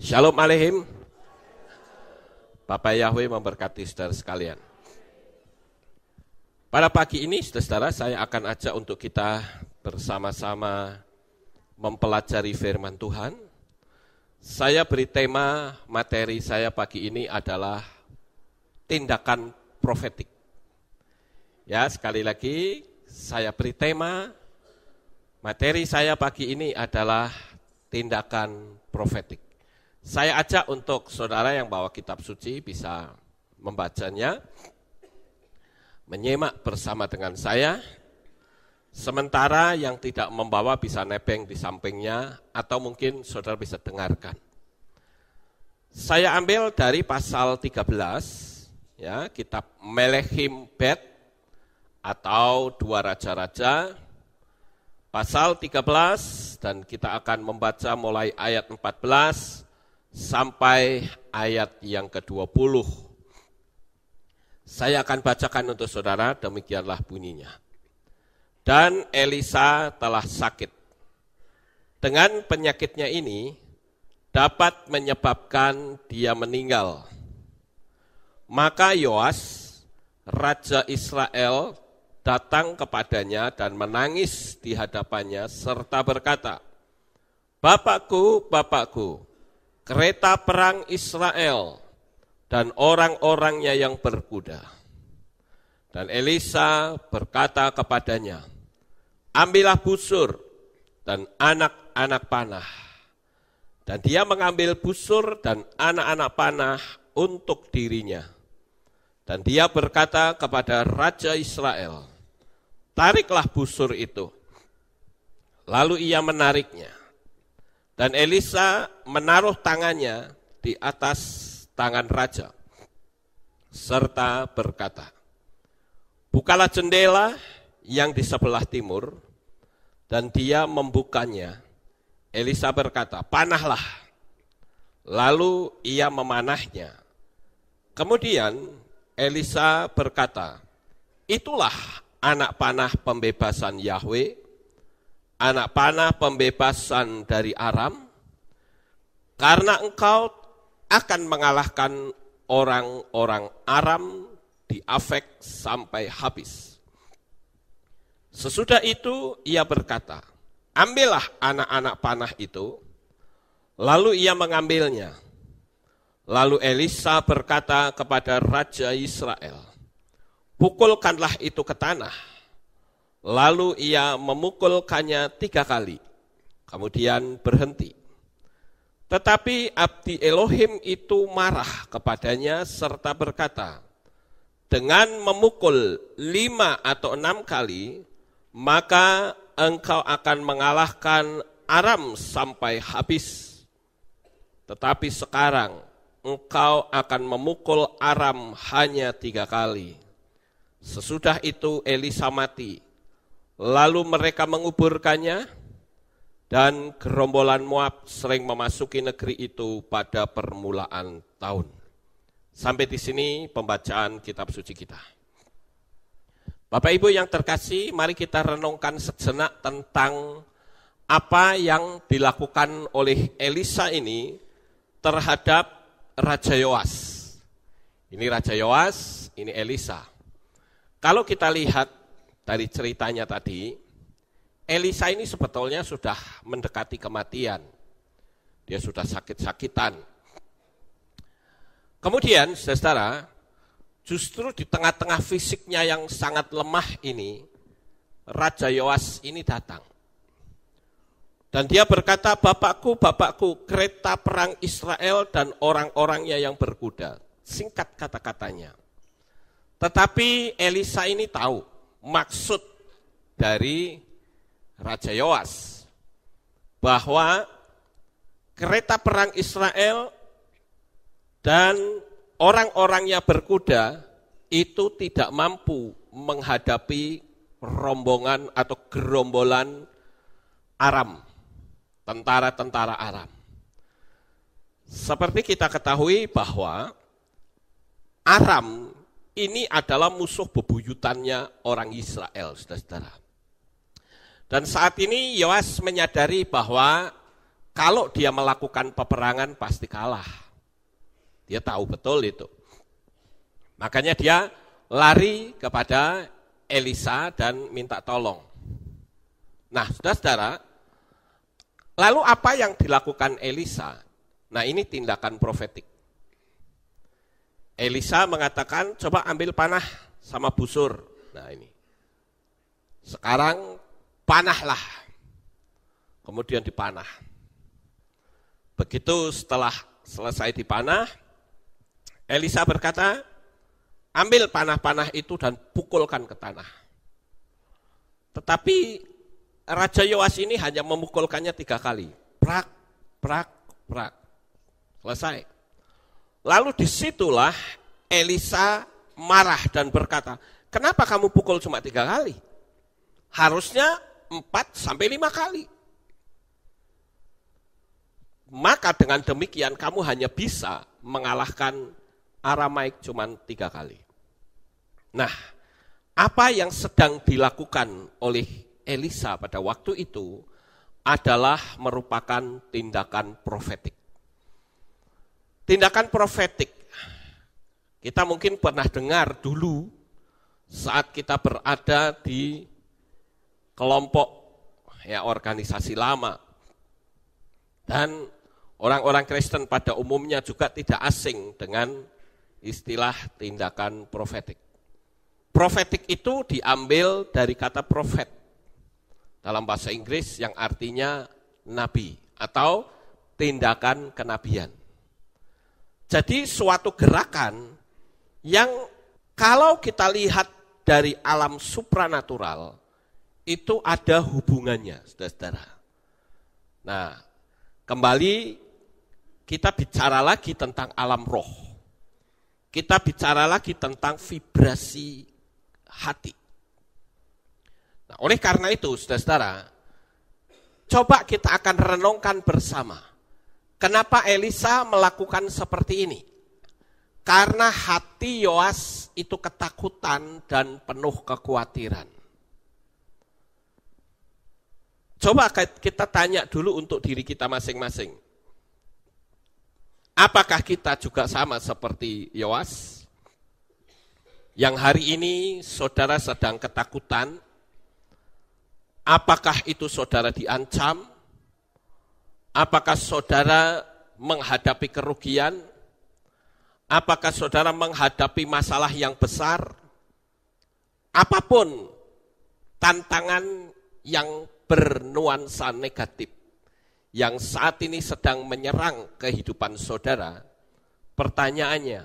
Shalom alehim. Bapak Yahweh memberkati saudara sekalian. Pada pagi ini, saudara-saudara, saya akan ajak untuk kita bersama-sama mempelajari firman Tuhan. Saya beri tema materi saya pagi ini adalah tindakan profetik. Ya, sekali lagi, saya beri tema materi saya pagi ini adalah tindakan profetik. Saya ajak untuk saudara yang bawa kitab suci bisa membacanya, menyemak bersama dengan saya, sementara yang tidak membawa bisa nepeng di sampingnya, atau mungkin saudara bisa dengarkan. Saya ambil dari pasal 13, ya, kitab Melehim Bet, atau dua raja-raja, pasal 13, dan kita akan membaca mulai ayat 14 sampai ayat yang ke-20. Saya akan bacakan untuk saudara, demikianlah bunyinya. Dan Elisa telah sakit. Dengan penyakitnya ini dapat menyebabkan dia meninggal. Maka Yoas, Raja Israel, datang kepadanya dan menangis di hadapannya serta berkata, Bapakku, Bapakku, kereta perang Israel dan orang-orangnya yang berkuda. Dan Elisa berkata kepadanya, ambillah busur dan anak-anak panah. Dan dia mengambil busur dan anak-anak panah untuk dirinya. Dan dia berkata kepada Raja Israel, tariklah busur itu. Lalu ia menariknya dan Elisa menaruh tangannya di atas tangan raja serta berkata, Bukalah jendela yang di sebelah timur, dan dia membukanya. Elisa berkata, panahlah. Lalu ia memanahnya. Kemudian Elisa berkata, itulah anak panah pembebasan Yahweh anak panah pembebasan dari Aram, karena engkau akan mengalahkan orang-orang Aram di Afek sampai habis. Sesudah itu ia berkata, ambillah anak-anak panah itu, lalu ia mengambilnya. Lalu Elisa berkata kepada Raja Israel, pukulkanlah itu ke tanah. Lalu ia memukulkannya tiga kali, kemudian berhenti. Tetapi abdi Elohim itu marah kepadanya serta berkata, dengan memukul lima atau enam kali, maka engkau akan mengalahkan Aram sampai habis. Tetapi sekarang engkau akan memukul Aram hanya tiga kali. Sesudah itu Elisa mati, Lalu mereka menguburkannya dan gerombolan Moab sering memasuki negeri itu pada permulaan tahun. Sampai di sini pembacaan kitab suci kita. Bapak Ibu yang terkasih, mari kita renungkan sejenak tentang apa yang dilakukan oleh Elisa ini terhadap Raja Yoas. Ini Raja Yoas, ini Elisa. Kalau kita lihat dari ceritanya tadi, Elisa ini sebetulnya sudah mendekati kematian. Dia sudah sakit-sakitan. Kemudian, saudara, justru di tengah-tengah fisiknya yang sangat lemah ini, Raja Yoas ini datang. Dan dia berkata, Bapakku, Bapakku, kereta perang Israel dan orang-orangnya yang berkuda. Singkat kata-katanya. Tetapi Elisa ini tahu maksud dari Raja Yoas bahwa kereta perang Israel dan orang-orangnya berkuda itu tidak mampu menghadapi rombongan atau gerombolan Aram, tentara-tentara Aram. Seperti kita ketahui bahwa Aram ini adalah musuh bebuyutannya orang Israel, saudara-saudara. Dan saat ini Yoas menyadari bahwa kalau dia melakukan peperangan pasti kalah. Dia tahu betul itu. Makanya dia lari kepada Elisa dan minta tolong. Nah, saudara-saudara, lalu apa yang dilakukan Elisa? Nah, ini tindakan profetik. Elisa mengatakan coba ambil panah sama busur. Nah ini. Sekarang panahlah. Kemudian dipanah. Begitu setelah selesai dipanah, Elisa berkata, ambil panah-panah itu dan pukulkan ke tanah. Tetapi Raja Yoas ini hanya memukulkannya tiga kali. Prak, prak, prak. Selesai. Lalu disitulah Elisa marah dan berkata, kenapa kamu pukul cuma tiga kali? Harusnya empat sampai lima kali. Maka dengan demikian kamu hanya bisa mengalahkan Aramaik cuma tiga kali. Nah, apa yang sedang dilakukan oleh Elisa pada waktu itu adalah merupakan tindakan profetik. Tindakan profetik. Kita mungkin pernah dengar dulu saat kita berada di kelompok ya organisasi lama. Dan orang-orang Kristen pada umumnya juga tidak asing dengan istilah tindakan profetik. Profetik itu diambil dari kata profet dalam bahasa Inggris yang artinya nabi atau tindakan kenabian. Jadi suatu gerakan yang kalau kita lihat dari alam supranatural itu ada hubungannya, saudara-saudara. Nah, kembali kita bicara lagi tentang alam roh. Kita bicara lagi tentang vibrasi hati. Nah, oleh karena itu, saudara-saudara, coba kita akan renungkan bersama Kenapa Elisa melakukan seperti ini? Karena hati Yoas itu ketakutan dan penuh kekhawatiran. Coba kita tanya dulu untuk diri kita masing-masing. Apakah kita juga sama seperti Yoas? Yang hari ini saudara sedang ketakutan, apakah itu saudara diancam, Apakah saudara menghadapi kerugian? Apakah saudara menghadapi masalah yang besar? Apapun tantangan yang bernuansa negatif yang saat ini sedang menyerang kehidupan saudara, pertanyaannya,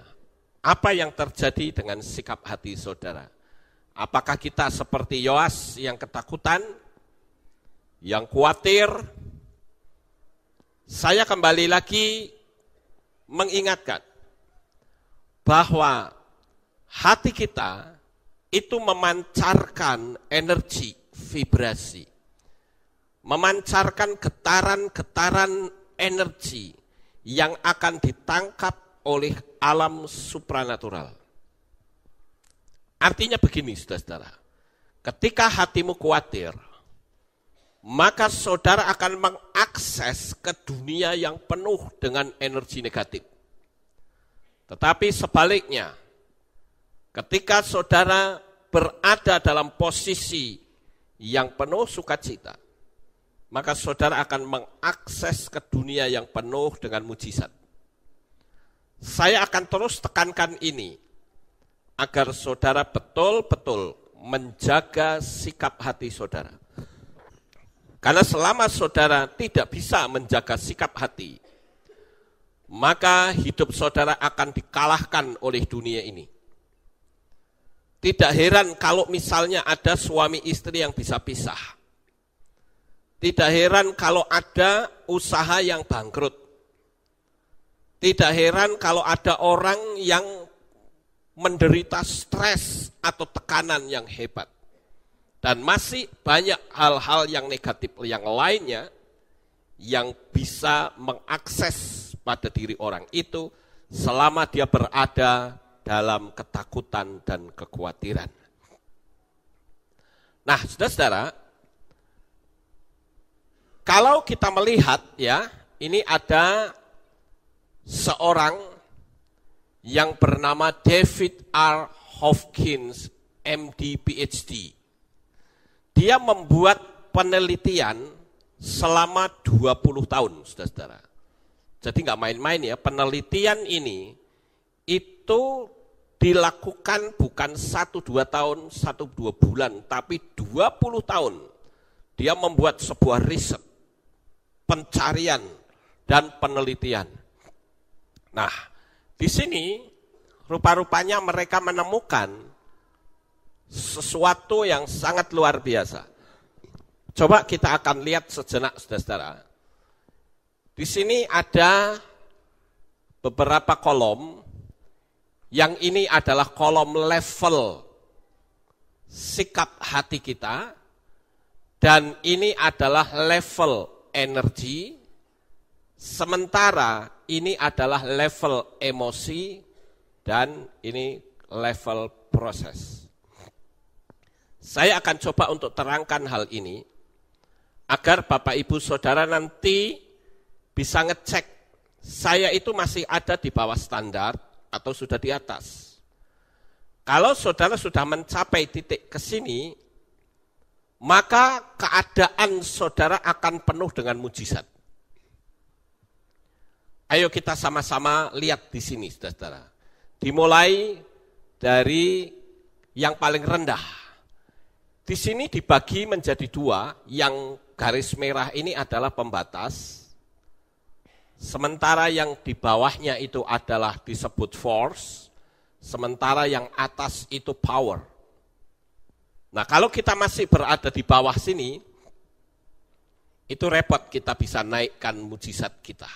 apa yang terjadi dengan sikap hati saudara? Apakah kita seperti Yoas yang ketakutan, yang khawatir, saya kembali lagi mengingatkan bahwa hati kita itu memancarkan energi vibrasi, memancarkan getaran-getaran energi yang akan ditangkap oleh alam supranatural. Artinya begini, saudara-saudara. Ketika hatimu khawatir, maka saudara akan mengakses ke dunia yang penuh dengan energi negatif. Tetapi sebaliknya, ketika saudara berada dalam posisi yang penuh sukacita, maka saudara akan mengakses ke dunia yang penuh dengan mujizat. Saya akan terus tekankan ini agar saudara betul-betul menjaga sikap hati saudara. Karena selama saudara tidak bisa menjaga sikap hati, maka hidup saudara akan dikalahkan oleh dunia ini. Tidak heran kalau misalnya ada suami istri yang bisa pisah. Tidak heran kalau ada usaha yang bangkrut. Tidak heran kalau ada orang yang menderita stres atau tekanan yang hebat. Dan masih banyak hal-hal yang negatif yang lainnya yang bisa mengakses pada diri orang itu selama dia berada dalam ketakutan dan kekhawatiran. Nah, saudara-saudara, kalau kita melihat ya, ini ada seorang yang bernama David R. Hopkins, MD, PhD. Dia membuat penelitian selama 20 tahun, saudara-saudara. Jadi nggak main-main ya, penelitian ini itu dilakukan bukan 1-2 tahun, 1-2 bulan, tapi 20 tahun. Dia membuat sebuah riset, pencarian, dan penelitian. Nah, di sini rupa-rupanya mereka menemukan sesuatu yang sangat luar biasa. Coba kita akan lihat sejenak, saudara-saudara. Di sini ada beberapa kolom. Yang ini adalah kolom level sikap hati kita. Dan ini adalah level energi. Sementara ini adalah level emosi dan ini level proses. Saya akan coba untuk terangkan hal ini agar Bapak Ibu Saudara nanti bisa ngecek saya itu masih ada di bawah standar atau sudah di atas. Kalau saudara sudah mencapai titik ke sini, maka keadaan saudara akan penuh dengan mujizat. Ayo kita sama-sama lihat di sini, saudara. Dimulai dari yang paling rendah, di sini dibagi menjadi dua, yang garis merah ini adalah pembatas, sementara yang di bawahnya itu adalah disebut force, sementara yang atas itu power. Nah kalau kita masih berada di bawah sini, itu repot kita bisa naikkan mujizat kita.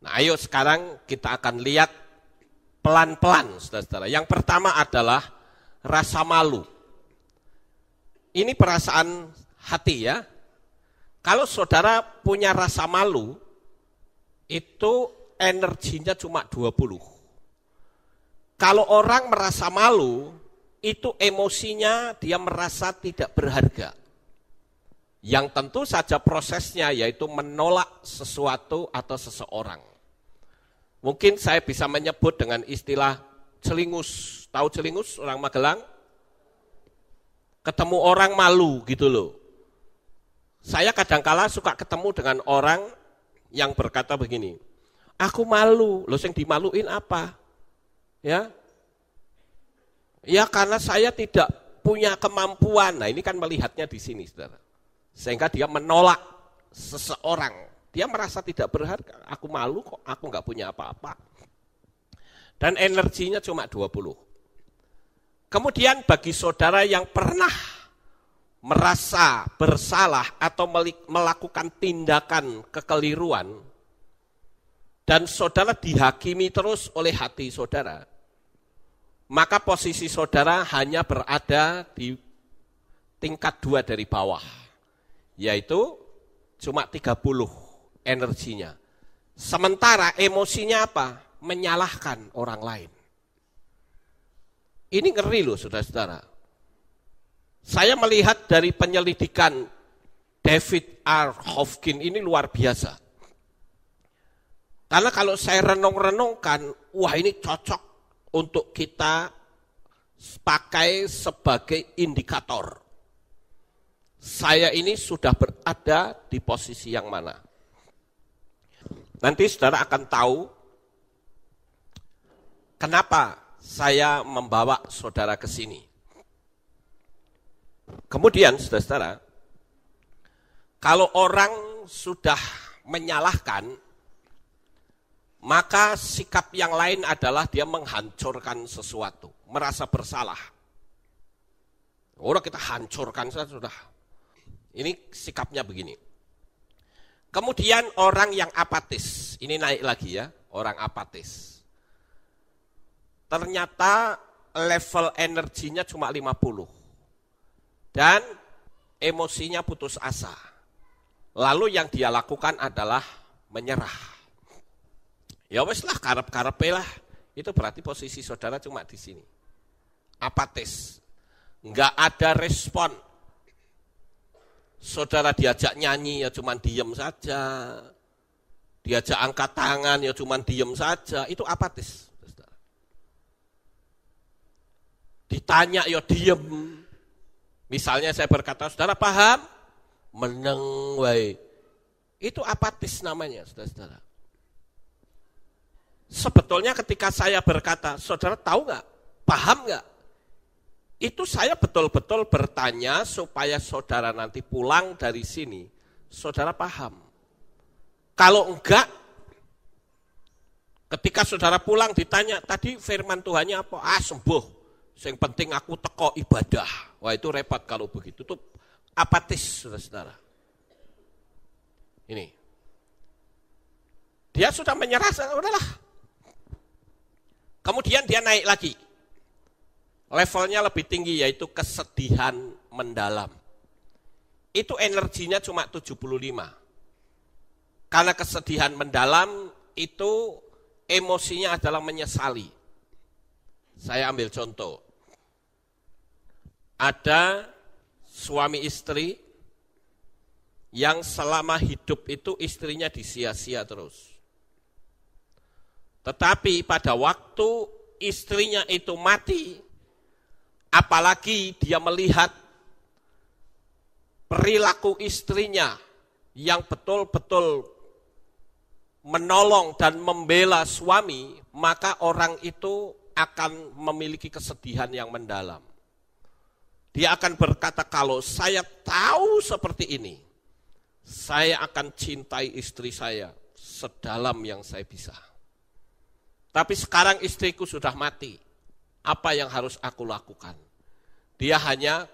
Nah ayo sekarang kita akan lihat pelan-pelan saudara-saudara. Yang pertama adalah rasa malu ini perasaan hati ya. Kalau saudara punya rasa malu, itu energinya cuma 20. Kalau orang merasa malu, itu emosinya dia merasa tidak berharga. Yang tentu saja prosesnya yaitu menolak sesuatu atau seseorang. Mungkin saya bisa menyebut dengan istilah celingus. Tahu celingus orang Magelang? ketemu orang malu gitu loh. Saya kadangkala suka ketemu dengan orang yang berkata begini, aku malu, lo yang dimaluin apa? Ya, ya karena saya tidak punya kemampuan. Nah ini kan melihatnya di sini, saudara. Sehingga dia menolak seseorang. Dia merasa tidak berharga. Aku malu kok, aku nggak punya apa-apa. Dan energinya cuma 20. Kemudian bagi saudara yang pernah merasa bersalah atau melakukan tindakan kekeliruan dan saudara dihakimi terus oleh hati saudara, maka posisi saudara hanya berada di tingkat dua dari bawah, yaitu cuma 30 energinya. Sementara emosinya apa? Menyalahkan orang lain. Ini ngeri loh saudara-saudara. Saya melihat dari penyelidikan David R. Hofkin ini luar biasa. Karena kalau saya renung-renungkan, wah ini cocok untuk kita pakai sebagai indikator. Saya ini sudah berada di posisi yang mana. Nanti saudara akan tahu kenapa saya membawa saudara ke sini. Kemudian, saudara-saudara, kalau orang sudah menyalahkan, maka sikap yang lain adalah dia menghancurkan sesuatu, merasa bersalah. Orang kita hancurkan saja sudah. Ini sikapnya begini. Kemudian orang yang apatis, ini naik lagi ya, orang apatis ternyata level energinya cuma 50. Dan emosinya putus asa. Lalu yang dia lakukan adalah menyerah. Ya wes lah, karep-karepe lah. Itu berarti posisi saudara cuma di sini. Apatis. Enggak ada respon. Saudara diajak nyanyi ya cuma diem saja. Diajak angkat tangan ya cuma diem saja. Itu apatis Ditanya yo ya, diem. Misalnya saya berkata, saudara paham? Menengwai. Itu apatis namanya, saudara-saudara. Sebetulnya ketika saya berkata, saudara tahu nggak? Paham nggak? Itu saya betul-betul bertanya supaya saudara nanti pulang dari sini, saudara paham. Kalau enggak, ketika saudara pulang ditanya, tadi firman Tuhannya apa? Ah, sembuh. Yang penting aku teko ibadah. Wah itu repot kalau begitu. Itu apatis saudara-saudara. Ini. Dia sudah menyerah, udahlah. Kemudian dia naik lagi. Levelnya lebih tinggi yaitu kesedihan mendalam. Itu energinya cuma 75. Karena kesedihan mendalam itu emosinya adalah menyesali. Saya ambil contoh ada suami istri yang selama hidup itu istrinya disia-sia terus. Tetapi pada waktu istrinya itu mati, apalagi dia melihat perilaku istrinya yang betul-betul menolong dan membela suami, maka orang itu akan memiliki kesedihan yang mendalam. Dia akan berkata kalau saya tahu seperti ini, saya akan cintai istri saya sedalam yang saya bisa. Tapi sekarang istriku sudah mati. Apa yang harus aku lakukan? Dia hanya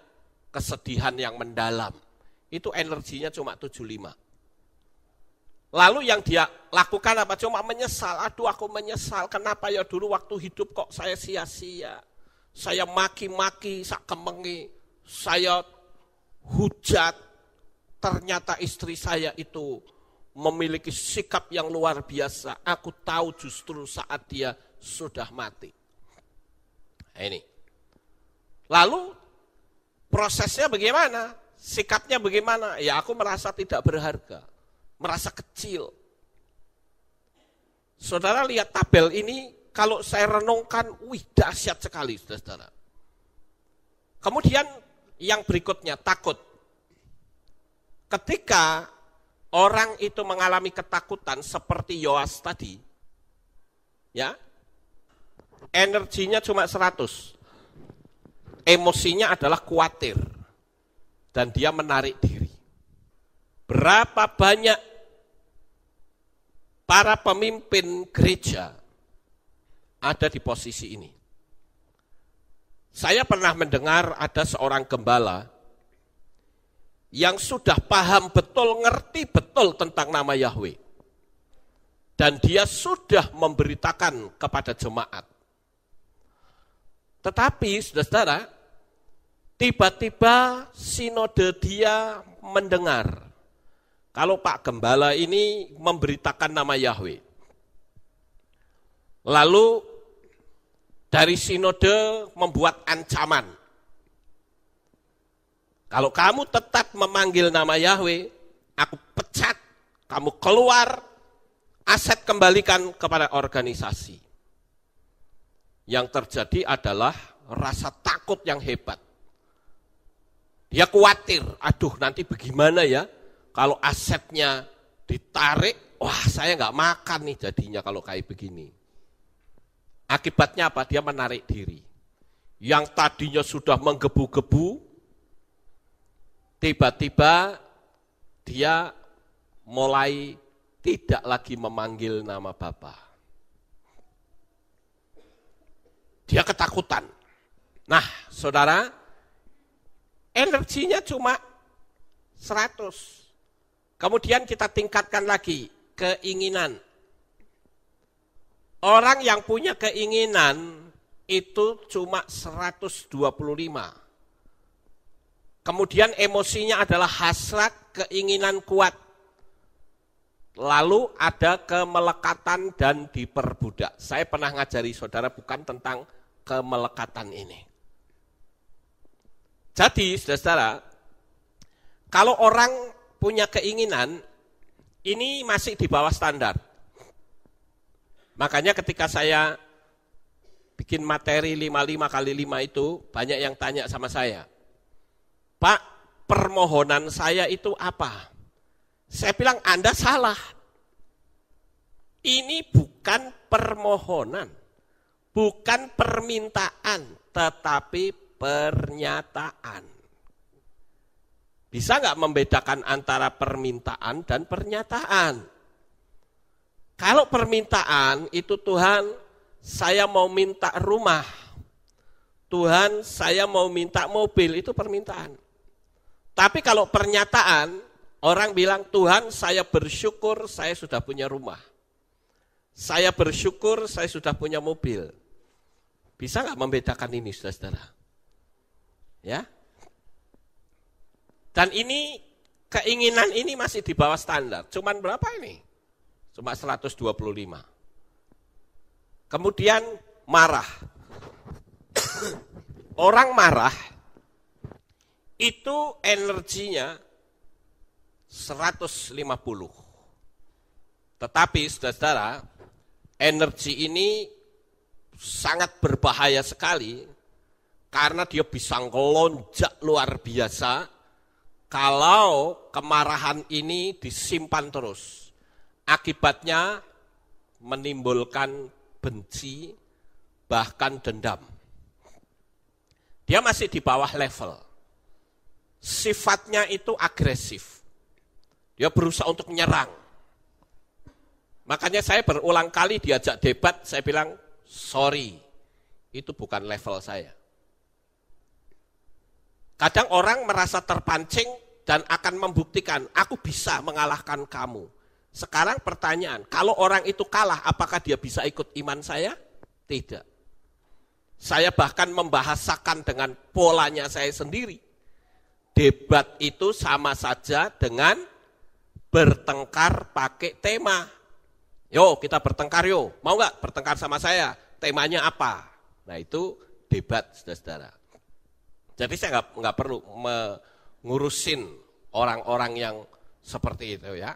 kesedihan yang mendalam. Itu energinya cuma 75. Lalu yang dia lakukan apa? Cuma menyesal. Aduh aku menyesal. Kenapa ya dulu waktu hidup kok saya sia-sia. Saya maki-maki, sak kemengi saya hujat, ternyata istri saya itu memiliki sikap yang luar biasa. Aku tahu justru saat dia sudah mati. Nah, ini. Lalu prosesnya bagaimana? Sikapnya bagaimana? Ya aku merasa tidak berharga, merasa kecil. Saudara lihat tabel ini, kalau saya renungkan, wih dahsyat sekali saudara Kemudian yang berikutnya, takut. Ketika orang itu mengalami ketakutan seperti Yoas tadi, ya, energinya cuma 100. Emosinya adalah khawatir. Dan dia menarik diri. Berapa banyak para pemimpin gereja ada di posisi ini. Saya pernah mendengar ada seorang gembala yang sudah paham betul, ngerti betul tentang nama Yahweh. Dan dia sudah memberitakan kepada jemaat. Tetapi, saudara-saudara, tiba-tiba sinode dia mendengar kalau Pak Gembala ini memberitakan nama Yahweh. Lalu dari sinode membuat ancaman. Kalau kamu tetap memanggil nama Yahweh, aku pecat, kamu keluar, aset kembalikan kepada organisasi. Yang terjadi adalah rasa takut yang hebat. Dia khawatir, aduh nanti bagaimana ya kalau asetnya ditarik, wah saya nggak makan nih jadinya kalau kayak begini. Akibatnya apa? Dia menarik diri. Yang tadinya sudah menggebu-gebu, tiba-tiba dia mulai tidak lagi memanggil nama Bapa. Dia ketakutan. Nah, saudara, energinya cuma 100. Kemudian kita tingkatkan lagi keinginan Orang yang punya keinginan itu cuma 125. Kemudian emosinya adalah hasrat, keinginan kuat. Lalu ada kemelekatan dan diperbudak. Saya pernah ngajari saudara bukan tentang kemelekatan ini. Jadi, saudara-saudara, kalau orang punya keinginan, ini masih di bawah standar. Makanya ketika saya bikin materi 55 kali 5 itu banyak yang tanya sama saya. Pak, permohonan saya itu apa? Saya bilang Anda salah. Ini bukan permohonan, bukan permintaan, tetapi pernyataan. Bisa nggak membedakan antara permintaan dan pernyataan? Kalau permintaan itu Tuhan, saya mau minta rumah. Tuhan, saya mau minta mobil, itu permintaan. Tapi kalau pernyataan, orang bilang, Tuhan, saya bersyukur saya sudah punya rumah. Saya bersyukur saya sudah punya mobil. Bisa nggak membedakan ini, saudara-saudara? Ya. Dan ini keinginan ini masih di bawah standar. Cuman berapa ini? cuma 125. Kemudian marah. Orang marah itu energinya 150. Tetapi saudara-saudara, energi ini sangat berbahaya sekali karena dia bisa ngelonjak luar biasa kalau kemarahan ini disimpan terus. Akibatnya menimbulkan benci, bahkan dendam. Dia masih di bawah level. Sifatnya itu agresif. Dia berusaha untuk menyerang. Makanya saya berulang kali diajak debat, saya bilang, sorry, itu bukan level saya. Kadang orang merasa terpancing dan akan membuktikan, aku bisa mengalahkan kamu. Sekarang pertanyaan, kalau orang itu kalah, apakah dia bisa ikut iman saya? Tidak. Saya bahkan membahasakan dengan polanya saya sendiri. Debat itu sama saja dengan bertengkar pakai tema. Yo, kita bertengkar yo. Mau nggak bertengkar sama saya? Temanya apa? Nah itu debat, saudara-saudara. Jadi saya nggak perlu mengurusin orang-orang yang seperti itu ya.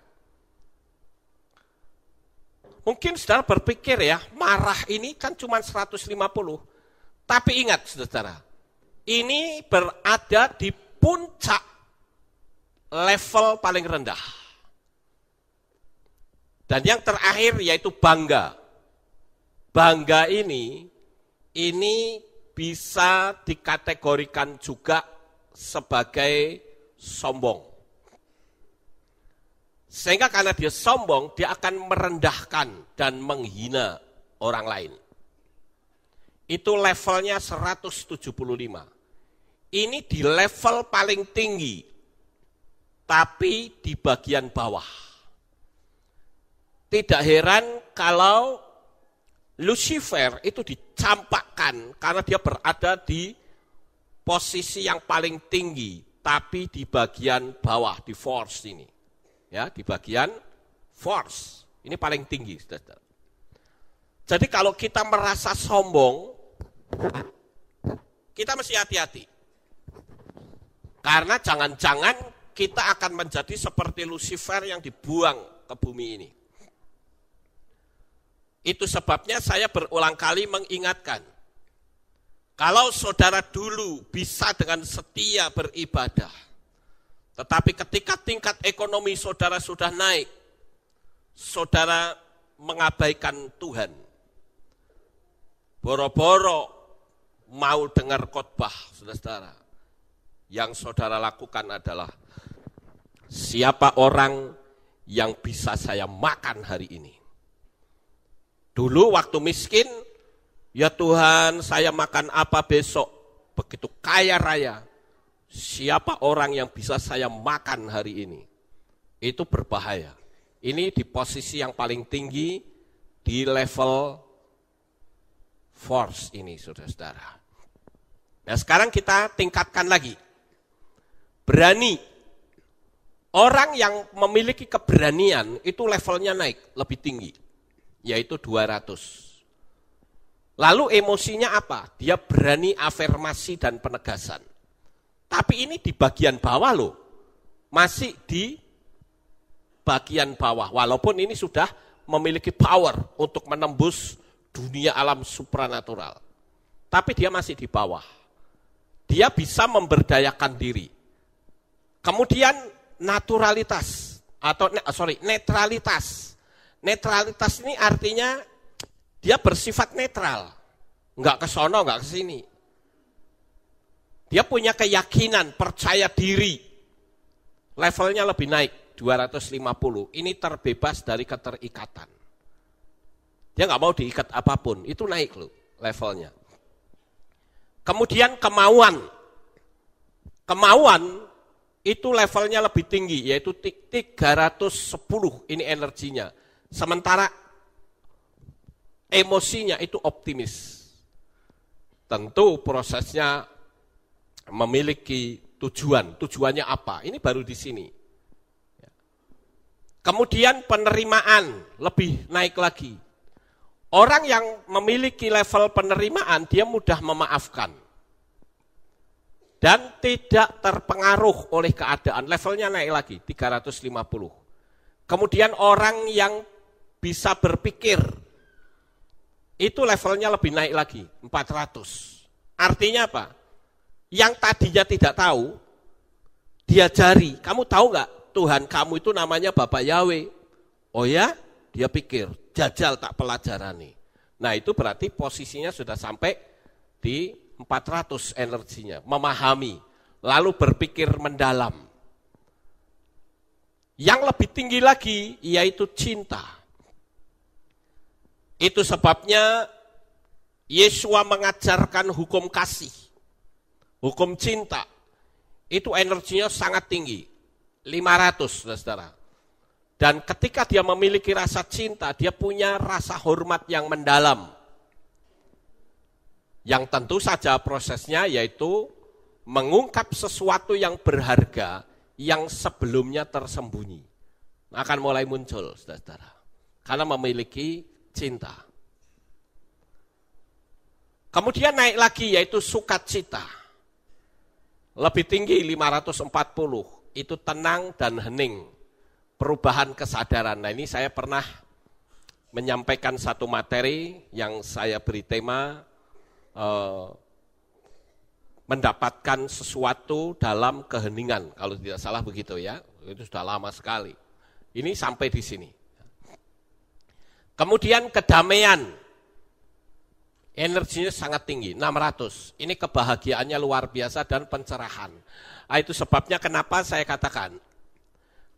Mungkin saudara berpikir ya, marah ini kan cuma 150. Tapi ingat saudara, ini berada di puncak level paling rendah. Dan yang terakhir yaitu bangga. Bangga ini, ini bisa dikategorikan juga sebagai sombong. Sehingga karena dia sombong, dia akan merendahkan dan menghina orang lain. Itu levelnya 175. Ini di level paling tinggi, tapi di bagian bawah. Tidak heran kalau Lucifer itu dicampakkan karena dia berada di posisi yang paling tinggi, tapi di bagian bawah, di force ini ya di bagian force. Ini paling tinggi, saudara. Jadi kalau kita merasa sombong, kita mesti hati-hati. Karena jangan-jangan kita akan menjadi seperti Lucifer yang dibuang ke bumi ini. Itu sebabnya saya berulang kali mengingatkan, kalau saudara dulu bisa dengan setia beribadah, tetapi ketika tingkat ekonomi saudara sudah naik, saudara mengabaikan Tuhan. Boro-boro mau dengar khotbah, saudara-saudara. Yang saudara lakukan adalah siapa orang yang bisa saya makan hari ini. Dulu waktu miskin, ya Tuhan saya makan apa besok. Begitu kaya raya, siapa orang yang bisa saya makan hari ini. Itu berbahaya. Ini di posisi yang paling tinggi di level force ini, saudara-saudara. Nah sekarang kita tingkatkan lagi. Berani. Orang yang memiliki keberanian itu levelnya naik, lebih tinggi. Yaitu 200. Lalu emosinya apa? Dia berani afirmasi dan penegasan. Tapi ini di bagian bawah loh. Masih di bagian bawah. Walaupun ini sudah memiliki power untuk menembus dunia alam supranatural. Tapi dia masih di bawah. Dia bisa memberdayakan diri. Kemudian naturalitas atau sorry netralitas. Netralitas ini artinya dia bersifat netral. Enggak ke sono, enggak ke sini. Dia punya keyakinan, percaya diri. Levelnya lebih naik, 250. Ini terbebas dari keterikatan. Dia nggak mau diikat apapun, itu naik loh levelnya. Kemudian kemauan. Kemauan itu levelnya lebih tinggi, yaitu 310 ini energinya. Sementara emosinya itu optimis. Tentu prosesnya memiliki tujuan. Tujuannya apa? Ini baru di sini. Kemudian penerimaan lebih naik lagi. Orang yang memiliki level penerimaan, dia mudah memaafkan. Dan tidak terpengaruh oleh keadaan. Levelnya naik lagi, 350. Kemudian orang yang bisa berpikir, itu levelnya lebih naik lagi, 400. Artinya apa? yang tadinya tidak tahu, diajari, kamu tahu nggak Tuhan kamu itu namanya Bapak Yahweh. Oh ya, dia pikir, jajal tak pelajaran nih. Nah itu berarti posisinya sudah sampai di 400 energinya, memahami, lalu berpikir mendalam. Yang lebih tinggi lagi yaitu cinta. Itu sebabnya Yesua mengajarkan hukum kasih Hukum cinta itu energinya sangat tinggi, 500 saudara. Dan ketika dia memiliki rasa cinta, dia punya rasa hormat yang mendalam. Yang tentu saja prosesnya yaitu mengungkap sesuatu yang berharga yang sebelumnya tersembunyi. Akan mulai muncul, saudara-saudara. Karena memiliki cinta. Kemudian naik lagi yaitu sukacita. Lebih tinggi 540, itu tenang dan hening. Perubahan kesadaran. Nah ini saya pernah menyampaikan satu materi yang saya beri tema eh, mendapatkan sesuatu dalam keheningan. Kalau tidak salah begitu ya, itu sudah lama sekali. Ini sampai di sini. Kemudian kedamaian. Energinya sangat tinggi, 600. Ini kebahagiaannya luar biasa dan pencerahan. Nah, itu sebabnya kenapa saya katakan,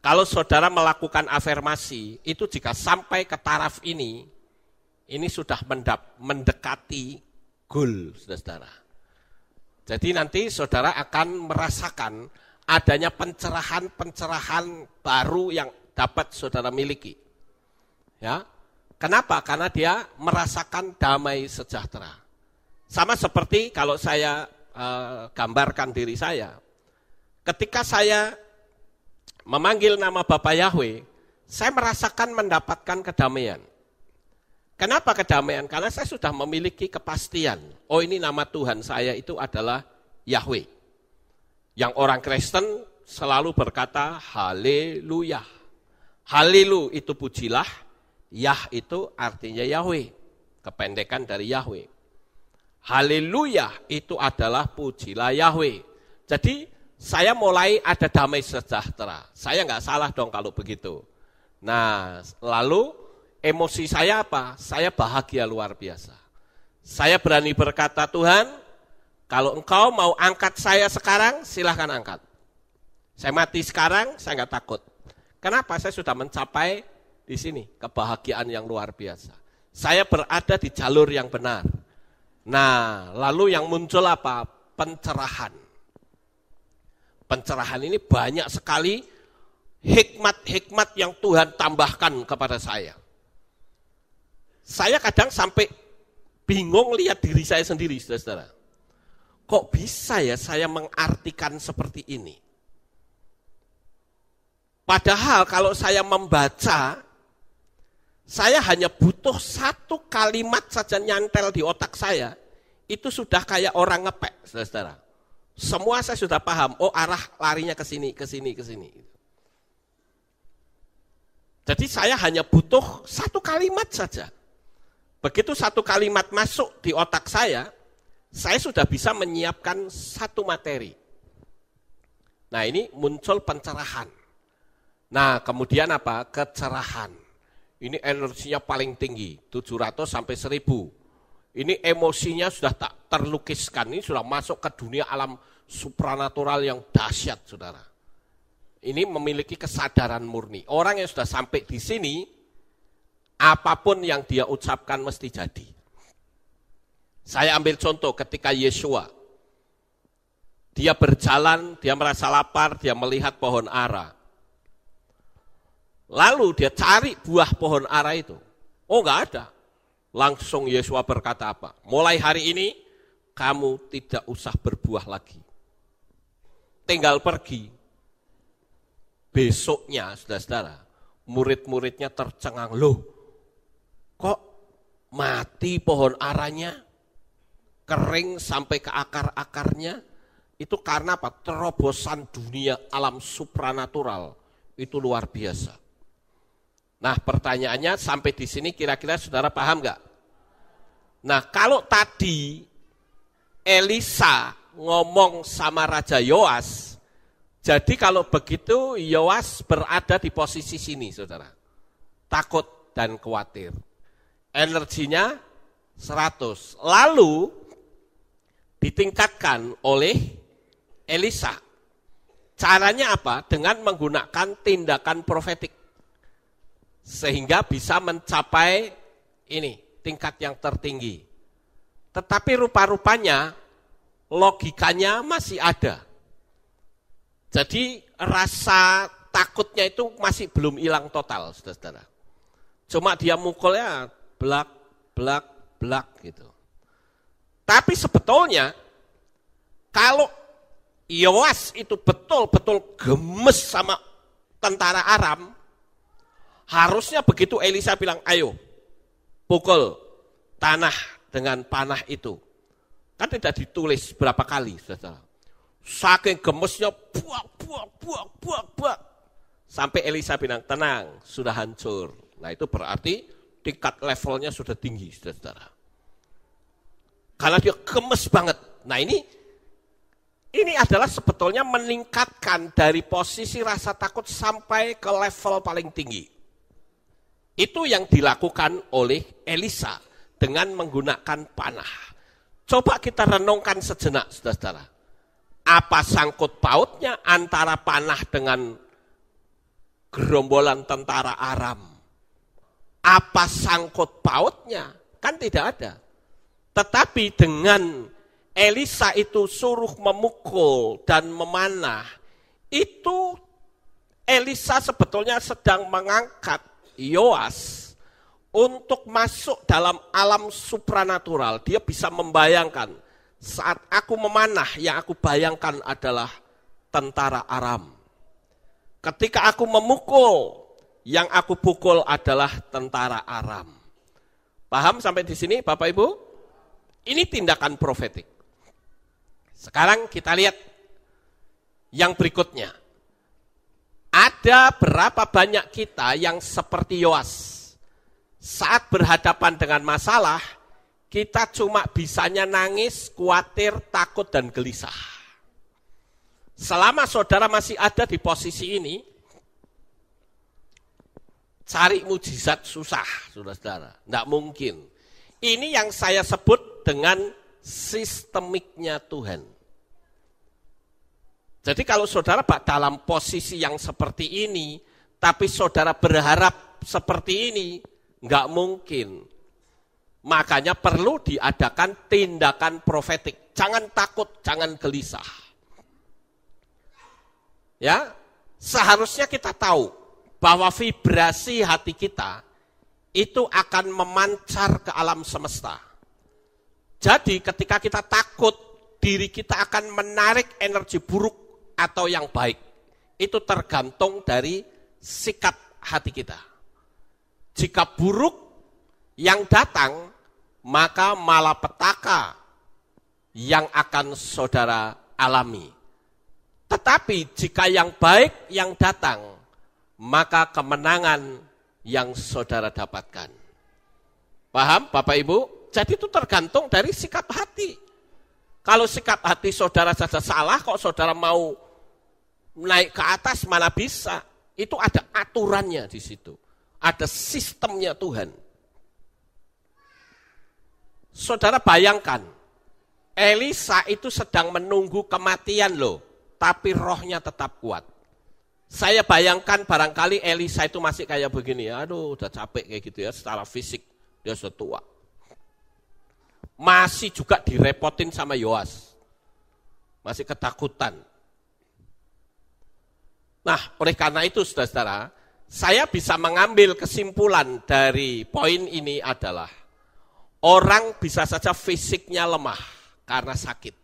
kalau saudara melakukan afirmasi, itu jika sampai ke taraf ini, ini sudah mendap, mendekati goal, saudara-saudara. Jadi nanti saudara akan merasakan adanya pencerahan-pencerahan baru yang dapat saudara miliki. Ya, Kenapa? Karena dia merasakan damai sejahtera. Sama seperti kalau saya e, gambarkan diri saya. Ketika saya memanggil nama Bapak Yahweh, saya merasakan mendapatkan kedamaian. Kenapa kedamaian? Karena saya sudah memiliki kepastian. Oh ini nama Tuhan saya itu adalah Yahweh. Yang orang Kristen selalu berkata haleluya. Halilu itu pujilah, Yah itu artinya Yahweh, kependekan dari Yahweh. Haleluya itu adalah pujilah Yahweh. Jadi saya mulai ada damai sejahtera. Saya nggak salah dong kalau begitu. Nah, lalu emosi saya apa? Saya bahagia luar biasa. Saya berani berkata, Tuhan, kalau engkau mau angkat saya sekarang, silahkan angkat. Saya mati sekarang, saya nggak takut. Kenapa? Saya sudah mencapai di sini kebahagiaan yang luar biasa. Saya berada di jalur yang benar. Nah, lalu yang muncul apa? Pencerahan. Pencerahan ini banyak sekali hikmat-hikmat yang Tuhan tambahkan kepada saya. Saya kadang sampai bingung lihat diri saya sendiri, saudara-saudara. Kok bisa ya saya mengartikan seperti ini? Padahal kalau saya membaca saya hanya butuh satu kalimat saja nyantel di otak saya, itu sudah kayak orang ngepek, saudara-saudara. Semua saya sudah paham, oh arah larinya ke sini, ke sini, ke sini. Jadi saya hanya butuh satu kalimat saja. Begitu satu kalimat masuk di otak saya, saya sudah bisa menyiapkan satu materi. Nah ini muncul pencerahan. Nah kemudian apa? Kecerahan ini energinya paling tinggi, 700 sampai 1000. Ini emosinya sudah tak terlukiskan, ini sudah masuk ke dunia alam supranatural yang dahsyat, saudara. Ini memiliki kesadaran murni. Orang yang sudah sampai di sini, apapun yang dia ucapkan mesti jadi. Saya ambil contoh ketika Yesua, dia berjalan, dia merasa lapar, dia melihat pohon ara. Lalu dia cari buah pohon ara itu. Oh enggak ada. Langsung Yesua berkata apa? Mulai hari ini kamu tidak usah berbuah lagi. Tinggal pergi. Besoknya saudara-saudara, murid-muridnya tercengang. Loh, kok mati pohon aranya? Kering sampai ke akar-akarnya? Itu karena apa? Terobosan dunia alam supranatural. Itu luar biasa Nah pertanyaannya sampai di sini kira-kira saudara paham nggak? Nah kalau tadi Elisa ngomong sama Raja Yoas, jadi kalau begitu Yoas berada di posisi sini saudara. Takut dan khawatir. Energinya 100. Lalu ditingkatkan oleh Elisa. Caranya apa? Dengan menggunakan tindakan profetik sehingga bisa mencapai ini tingkat yang tertinggi. Tetapi rupa-rupanya logikanya masih ada. Jadi rasa takutnya itu masih belum hilang total, saudara-saudara. Cuma dia mukulnya belak, belak, belak gitu. Tapi sebetulnya kalau Yoas itu betul-betul gemes sama tentara Aram, Harusnya begitu Elisa bilang, ayo pukul tanah dengan panah itu. Kan tidak ditulis berapa kali, saudara. Saking gemesnya, buak, buak, buak, buak, buak. Sampai Elisa bilang, tenang, sudah hancur. Nah itu berarti tingkat levelnya sudah tinggi, saudara. Karena dia gemes banget. Nah ini ini adalah sebetulnya meningkatkan dari posisi rasa takut sampai ke level paling tinggi. Itu yang dilakukan oleh Elisa dengan menggunakan panah. Coba kita renungkan sejenak, saudara-saudara. Apa sangkut pautnya antara panah dengan gerombolan tentara Aram? Apa sangkut pautnya? Kan tidak ada. Tetapi dengan Elisa itu suruh memukul dan memanah, itu Elisa sebetulnya sedang mengangkat Yoas untuk masuk dalam alam supranatural. Dia bisa membayangkan saat aku memanah yang aku bayangkan adalah tentara Aram. Ketika aku memukul, yang aku pukul adalah tentara Aram. Paham sampai di sini Bapak Ibu? Ini tindakan profetik. Sekarang kita lihat yang berikutnya. Ada berapa banyak kita yang seperti Yoas? Saat berhadapan dengan masalah, kita cuma bisanya nangis, khawatir, takut, dan gelisah. Selama saudara masih ada di posisi ini, cari mujizat susah, saudara-saudara. Tidak mungkin. Ini yang saya sebut dengan sistemiknya Tuhan. Jadi kalau saudara Pak dalam posisi yang seperti ini, tapi saudara berharap seperti ini, nggak mungkin. Makanya perlu diadakan tindakan profetik. Jangan takut, jangan gelisah. Ya, seharusnya kita tahu bahwa vibrasi hati kita itu akan memancar ke alam semesta. Jadi ketika kita takut, diri kita akan menarik energi buruk atau yang baik. Itu tergantung dari sikap hati kita. Jika buruk yang datang, maka malapetaka yang akan saudara alami. Tetapi jika yang baik yang datang, maka kemenangan yang saudara dapatkan. Paham Bapak Ibu? Jadi itu tergantung dari sikap hati. Kalau sikap hati saudara saja salah, kok saudara mau naik ke atas mana bisa. Itu ada aturannya di situ. Ada sistemnya Tuhan. Saudara bayangkan, Elisa itu sedang menunggu kematian loh, tapi rohnya tetap kuat. Saya bayangkan barangkali Elisa itu masih kayak begini, aduh udah capek kayak gitu ya secara fisik, dia sudah tua. Masih juga direpotin sama Yoas. Masih ketakutan. Nah, oleh karena itu saudara-saudara, saya bisa mengambil kesimpulan dari poin ini adalah orang bisa saja fisiknya lemah karena sakit.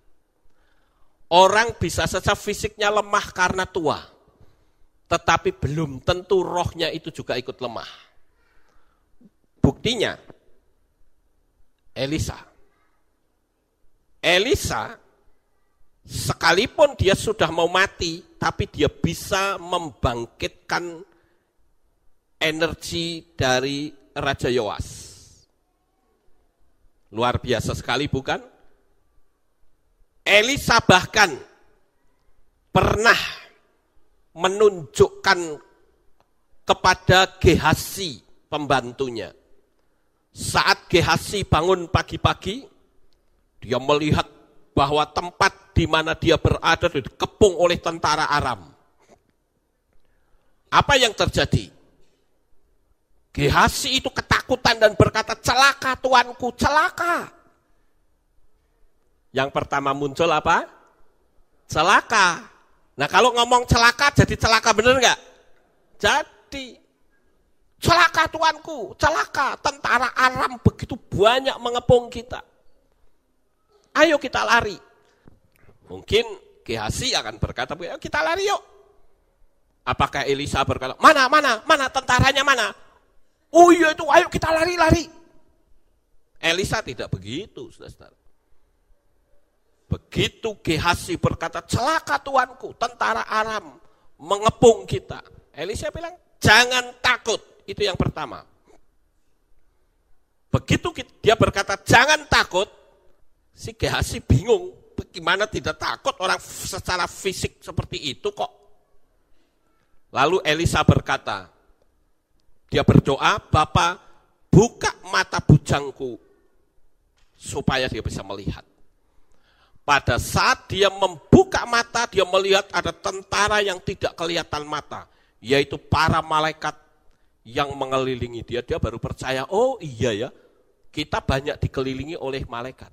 Orang bisa saja fisiknya lemah karena tua, tetapi belum tentu rohnya itu juga ikut lemah. Buktinya, Elisa. Elisa, sekalipun dia sudah mau mati, tapi dia bisa membangkitkan energi dari Raja Yoas. Luar biasa sekali bukan? Elisa bahkan pernah menunjukkan kepada Gehasi pembantunya. Saat Gehasi bangun pagi-pagi, dia melihat bahwa tempat di mana dia berada dikepung oleh tentara Aram. Apa yang terjadi? Gehasi itu ketakutan dan berkata, celaka tuanku, celaka. Yang pertama muncul apa? Celaka. Nah kalau ngomong celaka jadi celaka bener nggak? Jadi celaka tuanku, celaka tentara Aram begitu banyak mengepung kita. Ayo kita lari. Mungkin Kihasi akan berkata, kita lari yuk. Apakah Elisa berkata, mana, mana, mana, tentaranya mana? Oh iya itu, ayo kita lari, lari. Elisa tidak begitu, saudara-saudara. Begitu Gehasi berkata, celaka tuanku, tentara Aram mengepung kita. Elisa bilang, jangan takut. Itu yang pertama. Begitu dia berkata, jangan takut, si Gehasi bingung. Bagaimana tidak takut orang secara fisik seperti itu kok. Lalu Elisa berkata, dia berdoa, Bapak buka mata bujangku supaya dia bisa melihat. Pada saat dia membuka mata, dia melihat ada tentara yang tidak kelihatan mata, yaitu para malaikat yang mengelilingi dia. Dia baru percaya, oh iya ya, kita banyak dikelilingi oleh malaikat.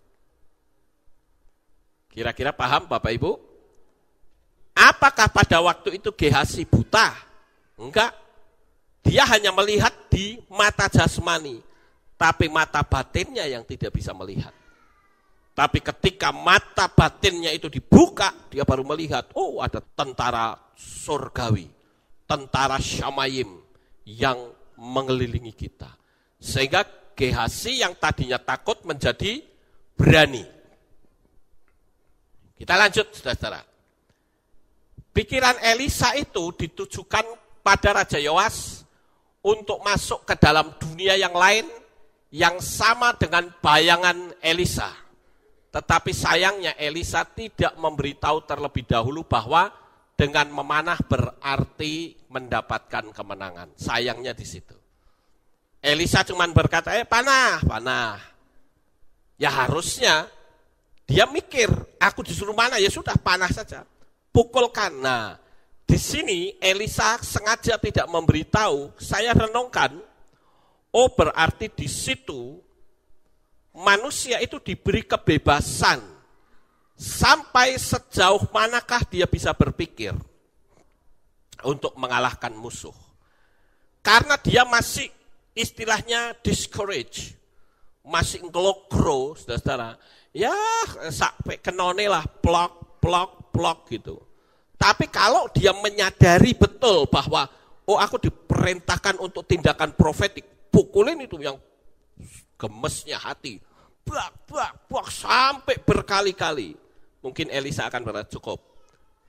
Kira-kira paham Bapak Ibu? Apakah pada waktu itu Gehasi buta? Enggak. Dia hanya melihat di mata jasmani, tapi mata batinnya yang tidak bisa melihat. Tapi ketika mata batinnya itu dibuka, dia baru melihat, oh ada tentara surgawi, tentara syamayim yang mengelilingi kita. Sehingga Gehasi yang tadinya takut menjadi berani. Kita lanjut, saudara-saudara. Pikiran Elisa itu ditujukan pada Raja Yoas untuk masuk ke dalam dunia yang lain yang sama dengan bayangan Elisa. Tetapi sayangnya Elisa tidak memberitahu terlebih dahulu bahwa dengan memanah berarti mendapatkan kemenangan. Sayangnya di situ. Elisa cuma berkata, eh panah, panah. Ya harusnya dia mikir, aku disuruh mana? Ya sudah, panah saja. Pukulkan. Nah, di sini Elisa sengaja tidak memberitahu, saya renungkan, oh berarti di situ manusia itu diberi kebebasan sampai sejauh manakah dia bisa berpikir untuk mengalahkan musuh. Karena dia masih istilahnya discourage, masih ngelokro, saudara-saudara, ya sampai kenone lah, plok, plok, plok gitu. Tapi kalau dia menyadari betul bahwa, oh aku diperintahkan untuk tindakan profetik, pukulin itu yang gemesnya hati. Plak, plak, plak, sampai berkali-kali. Mungkin Elisa akan berat cukup.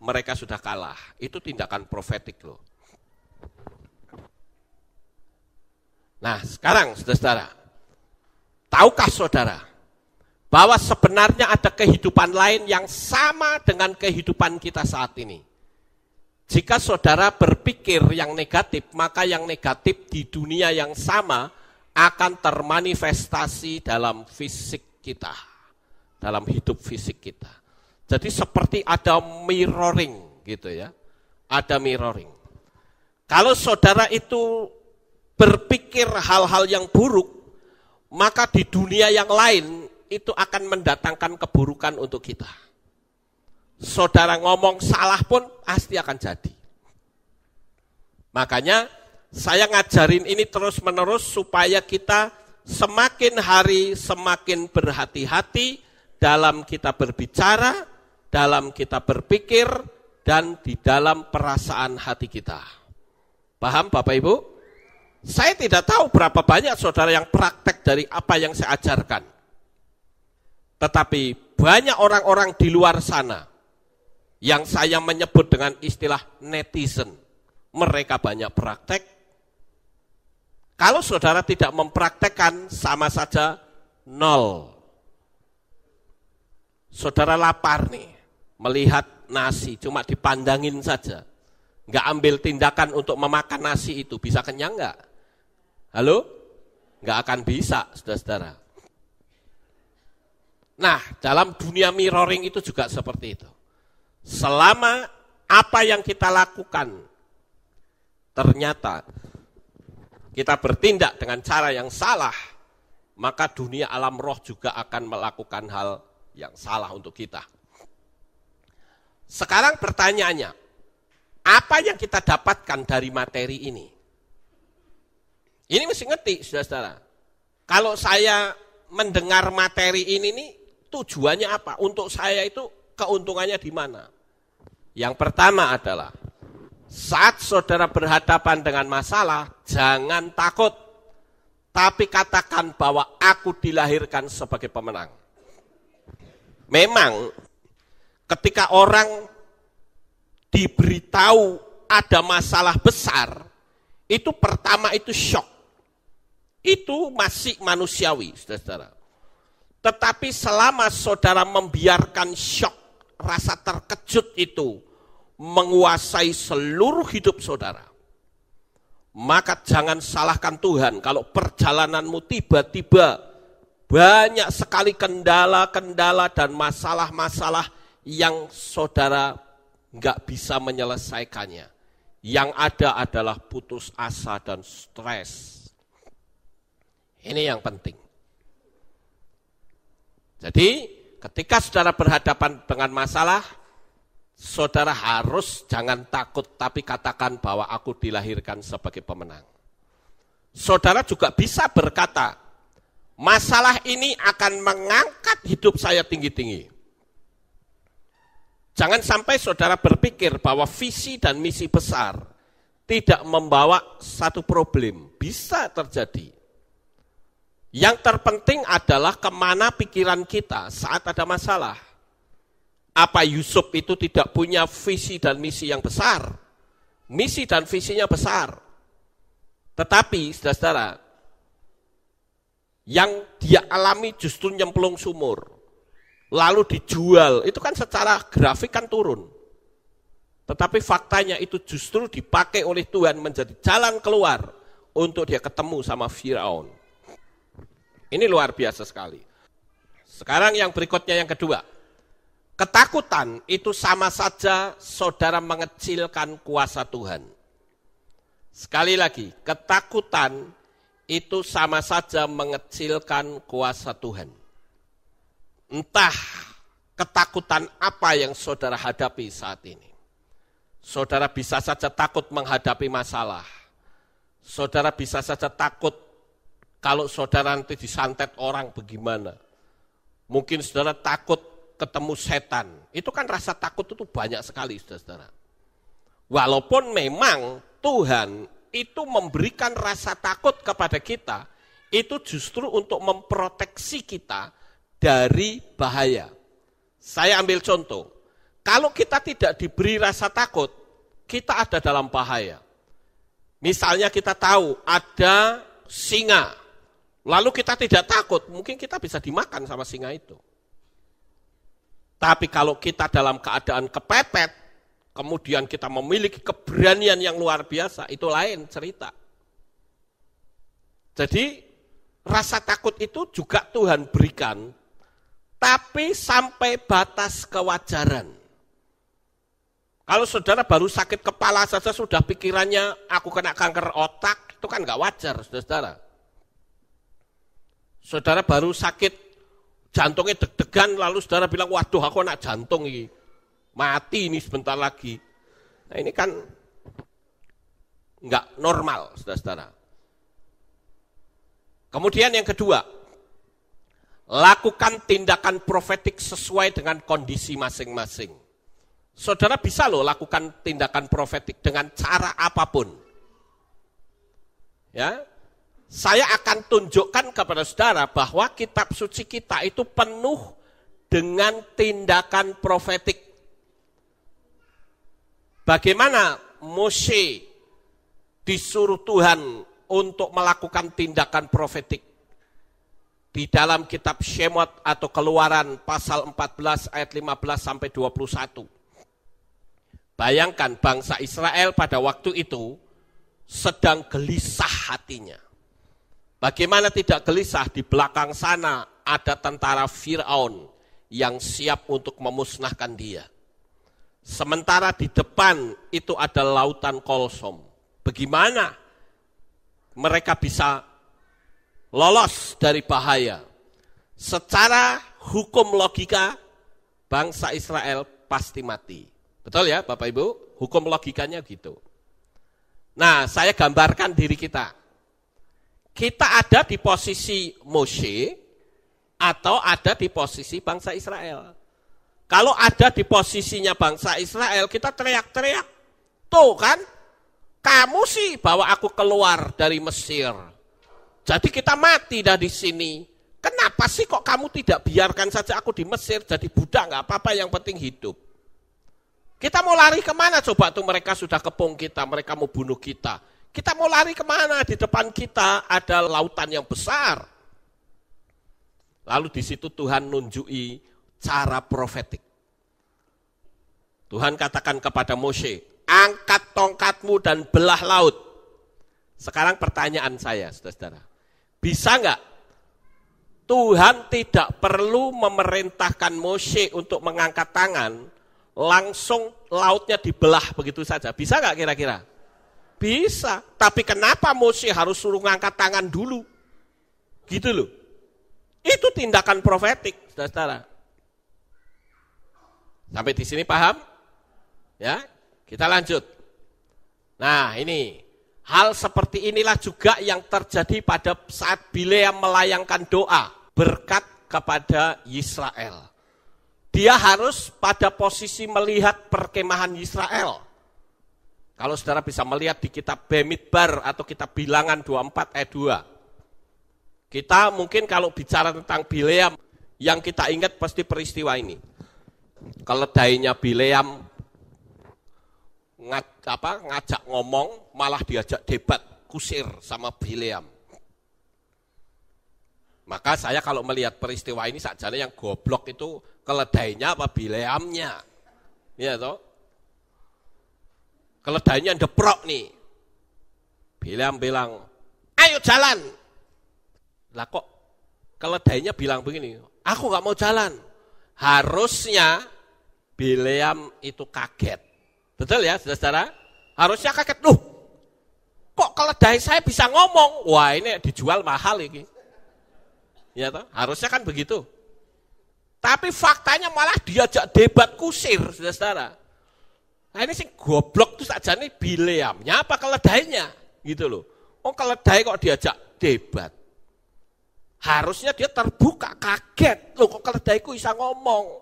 Mereka sudah kalah. Itu tindakan profetik loh. Nah sekarang saudara-saudara, Tahukah saudara bahwa sebenarnya ada kehidupan lain yang sama dengan kehidupan kita saat ini? Jika saudara berpikir yang negatif, maka yang negatif di dunia yang sama akan termanifestasi dalam fisik kita, dalam hidup fisik kita. Jadi seperti ada mirroring gitu ya. Ada mirroring. Kalau saudara itu berpikir hal-hal yang buruk, maka di dunia yang lain itu akan mendatangkan keburukan untuk kita. Saudara ngomong salah pun pasti akan jadi. Makanya saya ngajarin ini terus-menerus supaya kita semakin hari semakin berhati-hati dalam kita berbicara, dalam kita berpikir, dan di dalam perasaan hati kita. Paham Bapak Ibu? Saya tidak tahu berapa banyak saudara yang praktek dari apa yang saya ajarkan. Tetapi banyak orang-orang di luar sana yang saya menyebut dengan istilah netizen. Mereka banyak praktek. Kalau saudara tidak mempraktekkan, sama saja nol. Saudara lapar nih, melihat nasi, cuma dipandangin saja. Nggak ambil tindakan untuk memakan nasi itu, bisa kenyang nggak? Halo? Nggak akan bisa, saudara-saudara. Nah, dalam dunia mirroring itu juga seperti itu. Selama apa yang kita lakukan, ternyata kita bertindak dengan cara yang salah, maka dunia alam roh juga akan melakukan hal yang salah untuk kita. Sekarang pertanyaannya, apa yang kita dapatkan dari materi ini? Ini mesti ngerti, saudara-saudara. Kalau saya mendengar materi ini nih, tujuannya apa? Untuk saya itu keuntungannya di mana? Yang pertama adalah, saat saudara berhadapan dengan masalah, jangan takut. Tapi katakan bahwa aku dilahirkan sebagai pemenang. Memang ketika orang diberitahu ada masalah besar, itu pertama itu shock. Itu masih manusiawi, saudara-saudara. Tetapi selama saudara membiarkan shock, rasa terkejut itu menguasai seluruh hidup saudara, maka jangan salahkan Tuhan kalau perjalananmu tiba-tiba banyak sekali kendala-kendala dan masalah-masalah yang saudara nggak bisa menyelesaikannya. Yang ada adalah putus asa dan stres ini yang penting. Jadi ketika saudara berhadapan dengan masalah, saudara harus jangan takut, tapi katakan bahwa aku dilahirkan sebagai pemenang. Saudara juga bisa berkata, masalah ini akan mengangkat hidup saya tinggi-tinggi. Jangan sampai saudara berpikir bahwa visi dan misi besar tidak membawa satu problem. Bisa terjadi. Yang terpenting adalah kemana pikiran kita saat ada masalah. Apa Yusuf itu tidak punya visi dan misi yang besar? Misi dan visinya besar. Tetapi, saudara-saudara, yang dia alami justru nyemplung sumur. Lalu dijual, itu kan secara grafik kan turun. Tetapi faktanya itu justru dipakai oleh Tuhan menjadi jalan keluar untuk dia ketemu sama Fir'aun. Ini luar biasa sekali. Sekarang yang berikutnya yang kedua. Ketakutan itu sama saja saudara mengecilkan kuasa Tuhan. Sekali lagi, ketakutan itu sama saja mengecilkan kuasa Tuhan. Entah ketakutan apa yang saudara hadapi saat ini. Saudara bisa saja takut menghadapi masalah. Saudara bisa saja takut kalau saudara nanti disantet orang bagaimana? Mungkin saudara takut ketemu setan. Itu kan rasa takut itu banyak sekali saudara-saudara. Walaupun memang Tuhan itu memberikan rasa takut kepada kita, itu justru untuk memproteksi kita dari bahaya. Saya ambil contoh, kalau kita tidak diberi rasa takut, kita ada dalam bahaya. Misalnya kita tahu ada singa lalu kita tidak takut, mungkin kita bisa dimakan sama singa itu. Tapi kalau kita dalam keadaan kepepet, kemudian kita memiliki keberanian yang luar biasa, itu lain cerita. Jadi rasa takut itu juga Tuhan berikan, tapi sampai batas kewajaran. Kalau saudara baru sakit kepala saja sudah pikirannya aku kena kanker otak, itu kan nggak wajar, saudara-saudara. Saudara baru sakit, jantungnya deg-degan, lalu saudara bilang, waduh aku anak jantung ini. Mati ini sebentar lagi. Nah ini kan nggak normal, saudara-saudara. Kemudian yang kedua, lakukan tindakan profetik sesuai dengan kondisi masing-masing. Saudara bisa loh lakukan tindakan profetik dengan cara apapun. Ya, saya akan tunjukkan kepada saudara bahwa kitab suci kita itu penuh dengan tindakan profetik. Bagaimana Musa disuruh Tuhan untuk melakukan tindakan profetik. Di dalam kitab Shemot atau Keluaran pasal 14 ayat 15 sampai 21. Bayangkan bangsa Israel pada waktu itu sedang gelisah hatinya. Bagaimana tidak gelisah di belakang sana ada tentara Fir'aun yang siap untuk memusnahkan dia. Sementara di depan itu ada lautan kolsom. Bagaimana mereka bisa lolos dari bahaya? Secara hukum logika, bangsa Israel pasti mati. Betul ya Bapak Ibu? Hukum logikanya gitu. Nah, saya gambarkan diri kita kita ada di posisi Moshe atau ada di posisi bangsa Israel. Kalau ada di posisinya bangsa Israel, kita teriak-teriak. Tuh kan, kamu sih bawa aku keluar dari Mesir. Jadi kita mati dah di sini. Kenapa sih kok kamu tidak biarkan saja aku di Mesir jadi budak? Nggak apa-apa, yang penting hidup. Kita mau lari kemana coba tuh mereka sudah kepung kita, mereka mau bunuh kita. Kita mau lari kemana? Di depan kita ada lautan yang besar. Lalu di situ Tuhan nunjui cara profetik. Tuhan katakan kepada Moshe, angkat tongkatmu dan belah laut. Sekarang pertanyaan saya, saudara-saudara. Bisa enggak Tuhan tidak perlu memerintahkan Moshe untuk mengangkat tangan, langsung lautnya dibelah begitu saja. Bisa nggak kira-kira? Bisa, tapi kenapa Musi harus suruh ngangkat tangan dulu? Gitu loh. Itu tindakan profetik, saudara-saudara. Sampai di sini paham? Ya, kita lanjut. Nah ini, hal seperti inilah juga yang terjadi pada saat Bileam melayangkan doa berkat kepada Israel. Dia harus pada posisi melihat perkemahan Israel. Kalau saudara bisa melihat di kitab Bemidbar atau kitab Bilangan 24 ayat 2. Kita mungkin kalau bicara tentang Bileam, yang kita ingat pasti peristiwa ini. Keledainya Bileam ngajak ngomong, malah diajak debat kusir sama Bileam. Maka saya kalau melihat peristiwa ini sajalah yang goblok itu keledainya apa Bileamnya. Ya toh? Keledainya deprok nih. Bilang-bilang, ayo jalan. Lah kok keledainya bilang begini, aku nggak mau jalan. Harusnya Bileam itu kaget. Betul ya, saudara Harusnya kaget. Loh, kok keledai saya bisa ngomong? Wah ini dijual mahal ini. Ya toh? Harusnya kan begitu. Tapi faktanya malah diajak debat kusir, saudara Nah ini sih goblok tuh saja nih bileamnya apa keledainya gitu loh. Oh keledai kok diajak debat. Harusnya dia terbuka kaget loh kok keledaiku bisa ngomong.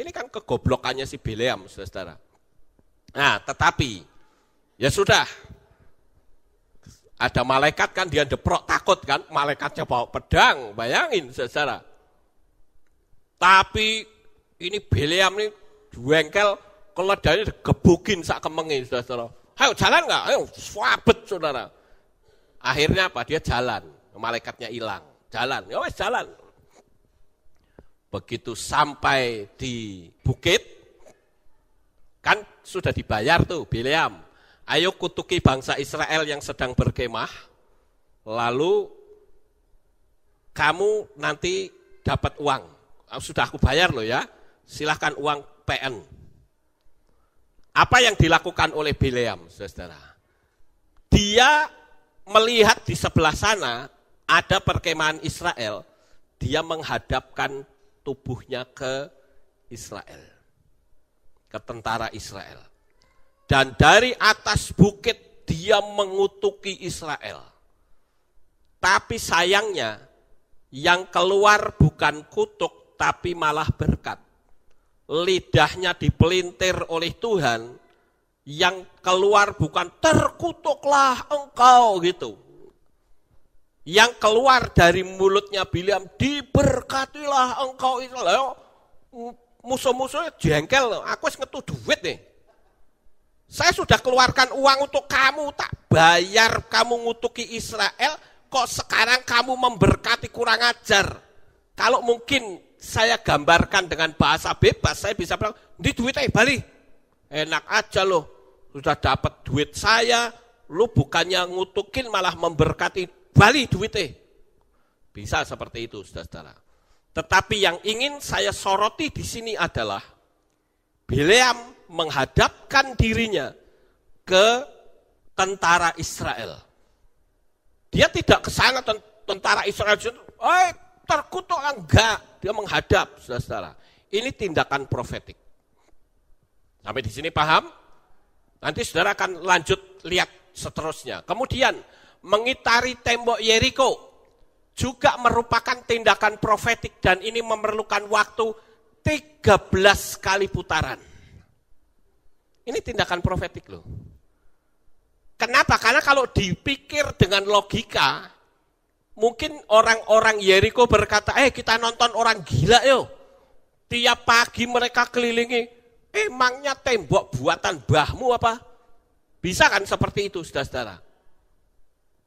Ini kan kegoblokannya si Bileam, saudara Nah, tetapi ya sudah, ada malaikat kan dia deprok takut kan, malaikatnya bawa pedang, bayangin saudara. Tapi ini Bileam ini duengkel keledainya gebukin sak kemengi, sudah saudara Ayo jalan nggak? Ayo swabet, saudara. Akhirnya apa? Dia jalan. Malaikatnya hilang. Jalan. Ya wes jalan. Begitu sampai di bukit, kan sudah dibayar tuh Bileam. Ayo kutuki bangsa Israel yang sedang berkemah, lalu kamu nanti dapat uang. Sudah aku bayar loh ya, silahkan uang PN apa yang dilakukan oleh Bileam, saudara? Dia melihat di sebelah sana ada perkemahan Israel, dia menghadapkan tubuhnya ke Israel, ke tentara Israel. Dan dari atas bukit dia mengutuki Israel. Tapi sayangnya yang keluar bukan kutuk tapi malah berkat lidahnya dipelintir oleh Tuhan yang keluar bukan terkutuklah engkau gitu. Yang keluar dari mulutnya Biliam diberkatilah engkau itu loh. Musuh-musuhnya jengkel, aku ngetu duit nih. Saya sudah keluarkan uang untuk kamu, tak bayar kamu ngutuki Israel, kok sekarang kamu memberkati kurang ajar. Kalau mungkin saya gambarkan dengan bahasa bebas, saya bisa bilang, di duitnya eh, Bali. Enak aja loh, sudah dapat duit saya, lu bukannya ngutukin malah memberkati, Bali duitnya. Bisa seperti itu, saudara-saudara. Tetapi yang ingin saya soroti di sini adalah, Bileam menghadapkan dirinya ke tentara Israel. Dia tidak ke sana tentara Israel, terkutuk ah, enggak. Dia menghadap, saudara-saudara. Ini tindakan profetik. Sampai di sini paham? Nanti saudara akan lanjut lihat seterusnya. Kemudian, mengitari tembok Yeriko juga merupakan tindakan profetik dan ini memerlukan waktu 13 kali putaran. Ini tindakan profetik loh. Kenapa? Karena kalau dipikir dengan logika, Mungkin orang-orang Yeriko berkata, eh kita nonton orang gila yo. Tiap pagi mereka kelilingi, emangnya tembok buatan bahmu apa? Bisa kan seperti itu, saudara-saudara?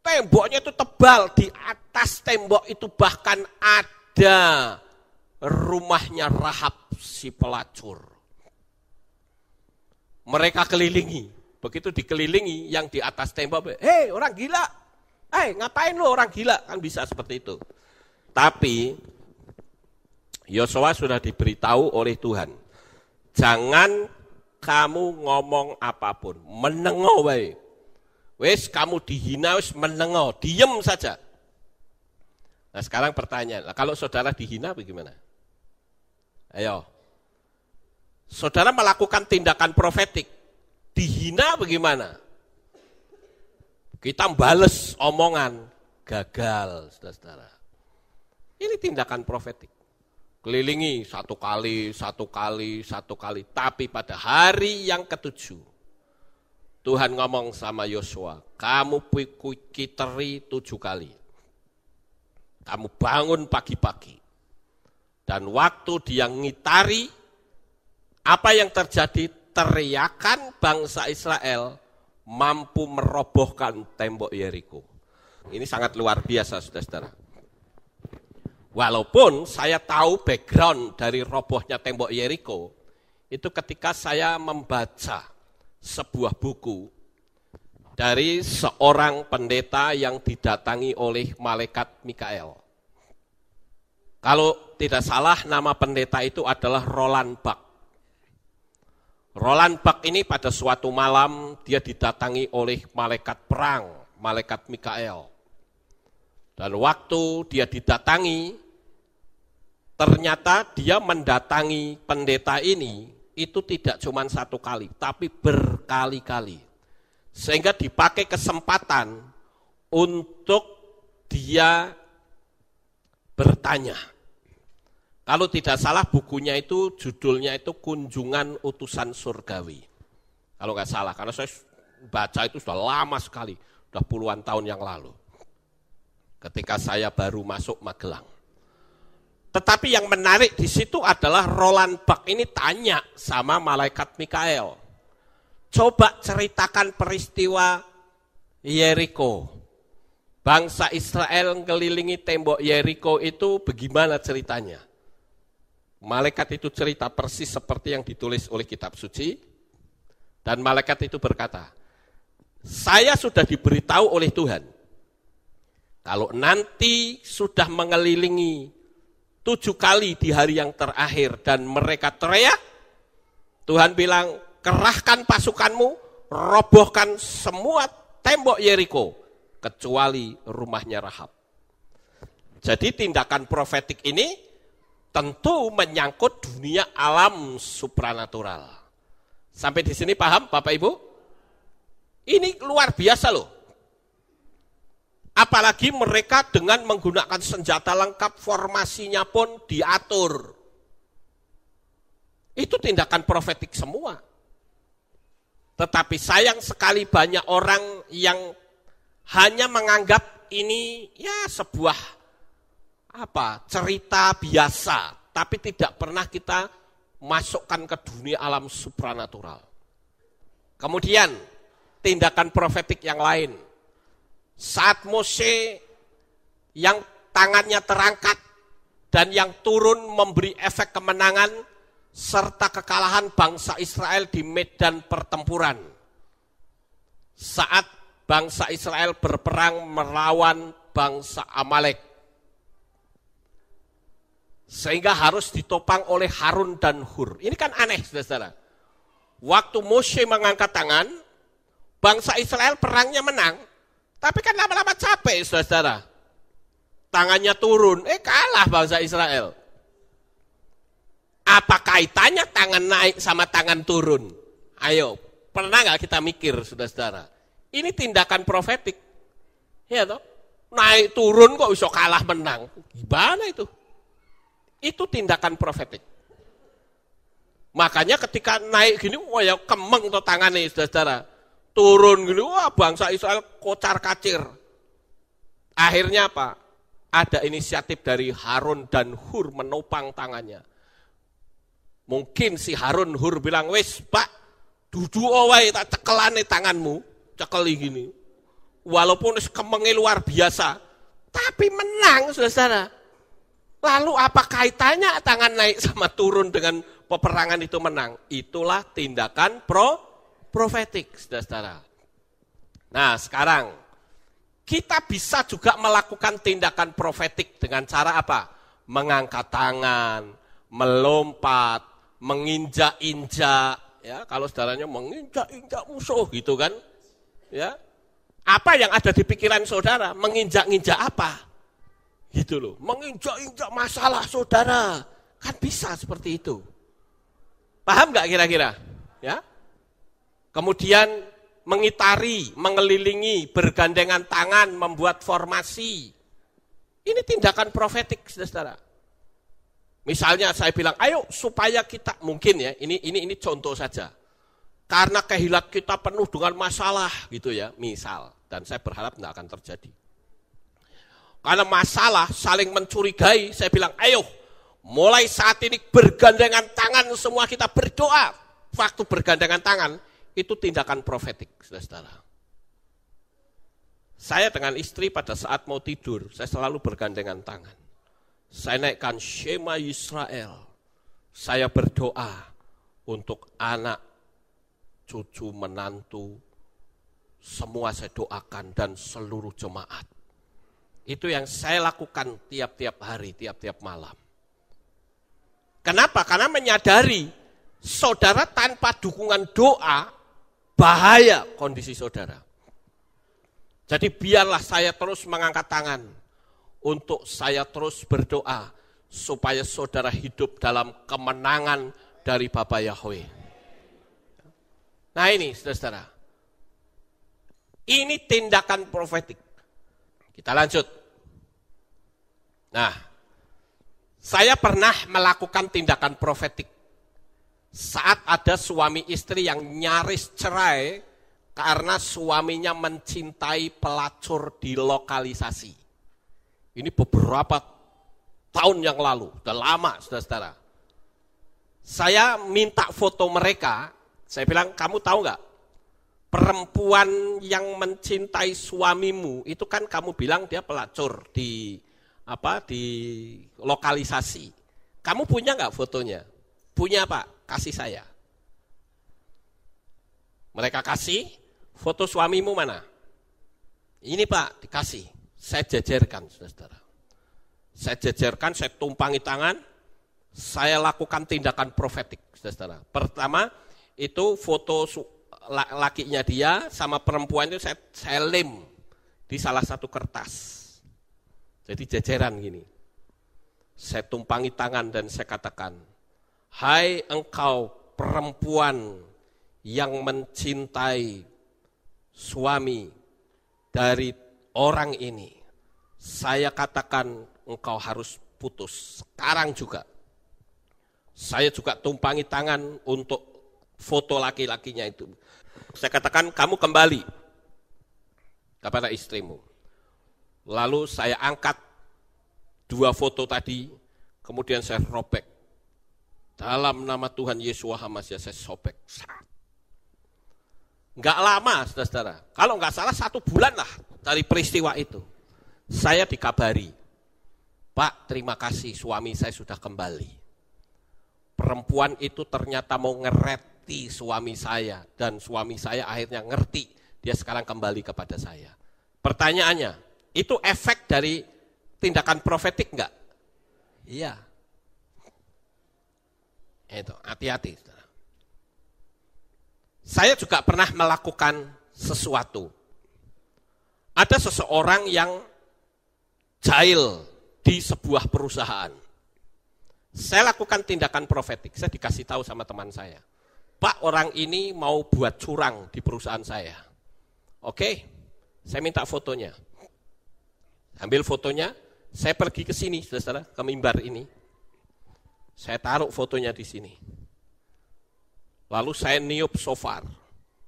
Temboknya itu tebal, di atas tembok itu bahkan ada rumahnya Rahab si pelacur. Mereka kelilingi, begitu dikelilingi yang di atas tembok, hei eh, orang gila, Eh, hey, ngapain lu orang gila? Kan bisa seperti itu. Tapi Yosua sudah diberitahu oleh Tuhan. Jangan kamu ngomong apapun, menengok wae. Wes kamu dihina wes menengok, diem saja. Nah, sekarang pertanyaan, lah kalau saudara dihina bagaimana? Ayo. Saudara melakukan tindakan profetik, dihina bagaimana? Kita bales omongan, gagal, saudara-saudara. Ini tindakan profetik. Kelilingi satu kali, satu kali, satu kali. Tapi pada hari yang ketujuh, Tuhan ngomong sama Yosua, kamu pikir tujuh kali. Kamu bangun pagi-pagi. Dan waktu dia ngitari, apa yang terjadi? Teriakan bangsa Israel mampu merobohkan tembok Yeriko. Ini sangat luar biasa, saudara-saudara. Walaupun saya tahu background dari robohnya tembok Yeriko, itu ketika saya membaca sebuah buku dari seorang pendeta yang didatangi oleh malaikat Mikael. Kalau tidak salah nama pendeta itu adalah Roland Bach. Roland Bak ini pada suatu malam dia didatangi oleh malaikat perang, malaikat Mikael. Dan waktu dia didatangi, ternyata dia mendatangi pendeta ini itu tidak cuma satu kali, tapi berkali-kali. Sehingga dipakai kesempatan untuk dia bertanya. Kalau tidak salah bukunya itu judulnya itu Kunjungan Utusan Surgawi. Kalau nggak salah, karena saya baca itu sudah lama sekali, sudah puluhan tahun yang lalu. Ketika saya baru masuk Magelang. Tetapi yang menarik di situ adalah Roland Bak ini tanya sama malaikat Mikael. Coba ceritakan peristiwa Yeriko. Bangsa Israel ngelilingi tembok Yeriko itu bagaimana ceritanya? Malaikat itu cerita persis seperti yang ditulis oleh kitab suci. Dan malaikat itu berkata, saya sudah diberitahu oleh Tuhan. Kalau nanti sudah mengelilingi tujuh kali di hari yang terakhir dan mereka teriak, Tuhan bilang, kerahkan pasukanmu, robohkan semua tembok Yeriko, kecuali rumahnya Rahab. Jadi tindakan profetik ini tentu menyangkut dunia alam supranatural. Sampai di sini paham Bapak Ibu? Ini luar biasa loh. Apalagi mereka dengan menggunakan senjata lengkap formasinya pun diatur. Itu tindakan profetik semua. Tetapi sayang sekali banyak orang yang hanya menganggap ini ya sebuah apa cerita biasa, tapi tidak pernah kita masukkan ke dunia alam supranatural. Kemudian tindakan profetik yang lain. Saat Mose yang tangannya terangkat dan yang turun memberi efek kemenangan serta kekalahan bangsa Israel di medan pertempuran. Saat bangsa Israel berperang melawan bangsa Amalek. Sehingga harus ditopang oleh Harun dan Hur. Ini kan aneh, saudara-saudara. Waktu Moshe mengangkat tangan, bangsa Israel perangnya menang. Tapi kan lama-lama capek, saudara-saudara. Tangannya turun, eh kalah bangsa Israel. Apa kaitannya tangan naik sama tangan turun? Ayo, pernah nggak kita mikir, saudara-saudara? Ini tindakan profetik. Ya toh? Naik turun kok bisa kalah menang. Gimana itu? Itu tindakan profetik. Makanya ketika naik gini, wah ya kemeng tuh tangannya saudara-saudara. Turun gini, wah bangsa Israel kocar kacir. Akhirnya apa? Ada inisiatif dari Harun dan Hur menopang tangannya. Mungkin si Harun Hur bilang, wes pak, dudu owai tak cekelane tanganmu, cekeli gini. Walaupun kemengi luar biasa, tapi menang saudara-saudara. Lalu apa kaitannya tangan naik sama turun dengan peperangan itu menang? Itulah tindakan pro profetik, saudara-saudara. Nah, sekarang kita bisa juga melakukan tindakan profetik dengan cara apa? Mengangkat tangan, melompat, menginjak-injak, ya kalau saudaranya menginjak-injak musuh gitu kan, ya apa yang ada di pikiran saudara? Menginjak-injak apa? Gitu loh, menginjak-injak masalah saudara. Kan bisa seperti itu. Paham nggak kira-kira? Ya. Kemudian mengitari, mengelilingi, bergandengan tangan, membuat formasi. Ini tindakan profetik, saudara. Misalnya saya bilang, ayo supaya kita mungkin ya, ini ini ini contoh saja. Karena kehilat kita penuh dengan masalah gitu ya, misal. Dan saya berharap tidak akan terjadi. Karena masalah saling mencurigai, saya bilang, ayo mulai saat ini bergandengan tangan semua kita berdoa. Waktu bergandengan tangan itu tindakan profetik, saudara-saudara. Saya dengan istri pada saat mau tidur, saya selalu bergandengan tangan. Saya naikkan Shema Israel, Saya berdoa untuk anak, cucu, menantu, semua saya doakan dan seluruh jemaat itu yang saya lakukan tiap-tiap hari, tiap-tiap malam. Kenapa? Karena menyadari saudara tanpa dukungan doa bahaya kondisi saudara. Jadi biarlah saya terus mengangkat tangan untuk saya terus berdoa supaya saudara hidup dalam kemenangan dari Bapa Yahweh. Nah ini saudara-saudara, ini tindakan profetik. Kita lanjut. Nah, saya pernah melakukan tindakan profetik. Saat ada suami istri yang nyaris cerai karena suaminya mencintai pelacur di lokalisasi. Ini beberapa tahun yang lalu, sudah lama saudara-saudara. Saya minta foto mereka, saya bilang, kamu tahu nggak perempuan yang mencintai suamimu itu kan kamu bilang dia pelacur di apa di lokalisasi. Kamu punya nggak fotonya? Punya pak, kasih saya. Mereka kasih foto suamimu mana? Ini pak dikasih, saya jejerkan saudara. Saya jejerkan, saya tumpangi tangan, saya lakukan tindakan profetik saudara. Pertama itu foto lakinya dia sama perempuan itu saya, saya lem di salah satu kertas. Jadi jajaran gini. Saya tumpangi tangan dan saya katakan, Hai engkau perempuan yang mencintai suami dari orang ini. Saya katakan engkau harus putus sekarang juga. Saya juga tumpangi tangan untuk foto laki-lakinya itu. Saya katakan kamu kembali kepada istrimu. Lalu saya angkat dua foto tadi, kemudian saya robek. Dalam nama Tuhan Yesus Hamasya saya sobek. Enggak lama, saudara-saudara. Kalau enggak salah satu bulan lah dari peristiwa itu. Saya dikabari, Pak terima kasih suami saya sudah kembali. Perempuan itu ternyata mau ngeret ngerti suami saya dan suami saya akhirnya ngerti dia sekarang kembali kepada saya. Pertanyaannya, itu efek dari tindakan profetik enggak? Iya. Itu, hati-hati. Saya juga pernah melakukan sesuatu. Ada seseorang yang jahil di sebuah perusahaan. Saya lakukan tindakan profetik, saya dikasih tahu sama teman saya. Pak orang ini mau buat curang di perusahaan saya. Oke, saya minta fotonya. Ambil fotonya, saya pergi ke sini, saudara, ke mimbar ini. Saya taruh fotonya di sini. Lalu saya niup sofar.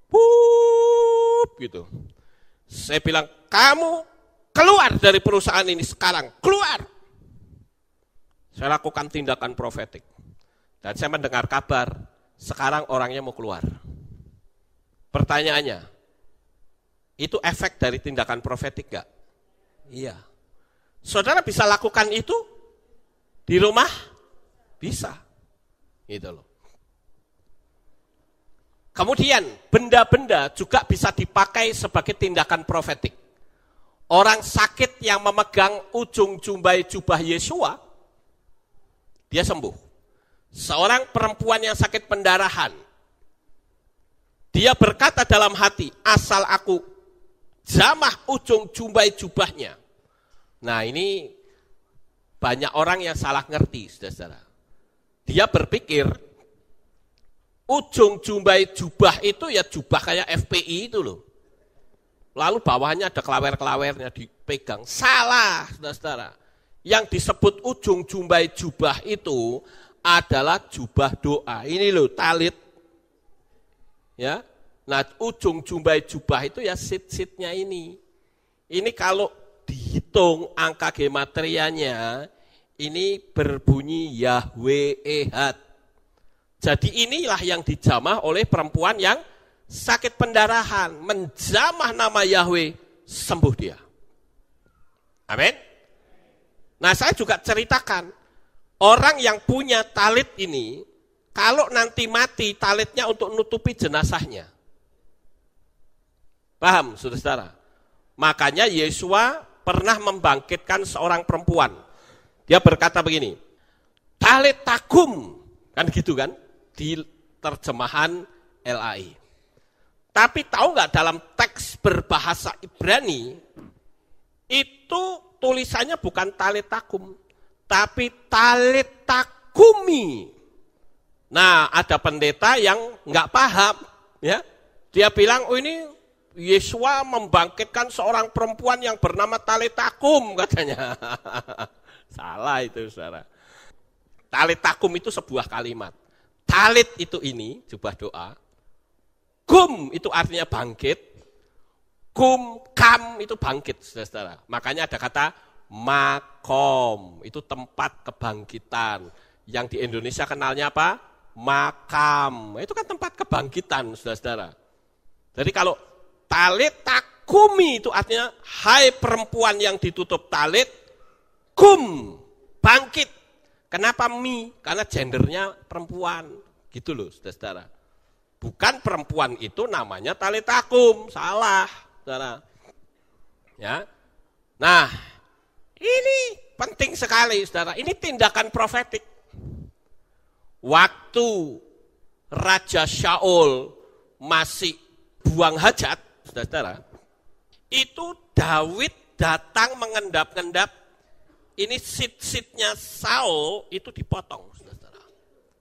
Wup, gitu. Saya bilang, kamu keluar dari perusahaan ini sekarang, keluar. Saya lakukan tindakan profetik. Dan saya mendengar kabar sekarang orangnya mau keluar. Pertanyaannya, itu efek dari tindakan profetik gak? Iya. Saudara bisa lakukan itu di rumah? Bisa. Gitu loh. Kemudian benda-benda juga bisa dipakai sebagai tindakan profetik. Orang sakit yang memegang ujung jumbai jubah Yesua, dia sembuh seorang perempuan yang sakit pendarahan. Dia berkata dalam hati, asal aku jamah ujung jumbai jubahnya. Nah ini banyak orang yang salah ngerti, saudara-saudara. Dia berpikir, ujung jumbai jubah itu ya jubah kayak FPI itu loh. Lalu bawahnya ada kelawer-kelawernya dipegang. Salah, saudara-saudara. Yang disebut ujung jumbai jubah itu adalah jubah doa. Ini loh talit. Ya. Nah, ujung jumbai jubah itu ya sit-sitnya ini. Ini kalau dihitung angka gematrianya, ini berbunyi Yahweh Ehad. Jadi inilah yang dijamah oleh perempuan yang sakit pendarahan, menjamah nama Yahweh, sembuh dia. Amin. Nah, saya juga ceritakan Orang yang punya talit ini, kalau nanti mati, talitnya untuk nutupi jenazahnya. Paham, saudara-saudara? Makanya Yesua pernah membangkitkan seorang perempuan. Dia berkata begini, talit takum, kan gitu kan, di terjemahan LAI. Tapi tahu nggak dalam teks berbahasa Ibrani, itu tulisannya bukan talit takum, tapi talit takumi. Nah, ada pendeta yang nggak paham, ya. Dia bilang, oh ini Yesua membangkitkan seorang perempuan yang bernama Talitakum katanya. Salah itu saudara. Talitakum itu sebuah kalimat. Talit itu ini, jubah doa. Kum itu artinya bangkit. Kum, kam itu bangkit, saudara-saudara. Makanya ada kata makom. Itu tempat kebangkitan. Yang di Indonesia kenalnya apa? Makam. Itu kan tempat kebangkitan, saudara-saudara. Jadi kalau talit takumi itu artinya, hai perempuan yang ditutup talit, kum, bangkit. Kenapa mi? Karena gendernya perempuan. Gitu loh, saudara-saudara. Bukan perempuan itu namanya takum salah, saudara. Ya. Nah, ini penting sekali saudara, ini tindakan profetik. Waktu Raja Shaul masih buang hajat, saudara itu David datang mengendap-endap, ini sit-sitnya Saul itu dipotong, saudara-saudara.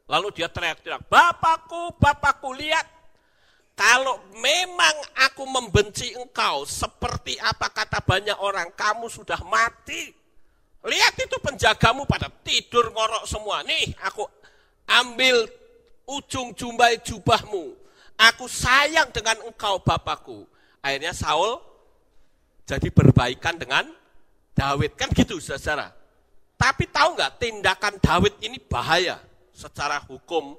Lalu dia teriak-teriak, Bapakku, Bapakku, lihat, kalau memang aku membenci engkau, seperti apa kata banyak orang, kamu sudah mati. Lihat itu penjagamu pada tidur ngorok semua. Nih, aku ambil ujung jumbai jubahmu. Aku sayang dengan engkau Bapakku. Akhirnya Saul jadi berbaikan dengan Dawid. Kan gitu saudara. Tapi tahu nggak tindakan Dawid ini bahaya secara hukum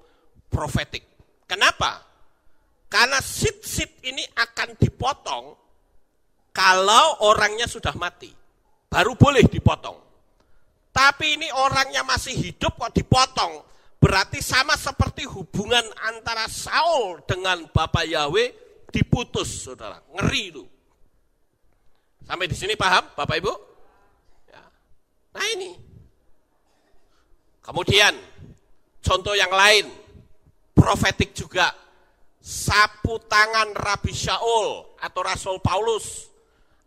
profetik. Kenapa? Karena sit-sit ini akan dipotong kalau orangnya sudah mati. Baru boleh dipotong. Tapi ini orangnya masih hidup kok dipotong. Berarti sama seperti hubungan antara Saul dengan Bapak Yahweh diputus, saudara. Ngeri itu. Sampai di sini paham, Bapak Ibu? Ya. Nah ini. Kemudian, contoh yang lain, profetik juga sapu tangan Rabi Syaul atau Rasul Paulus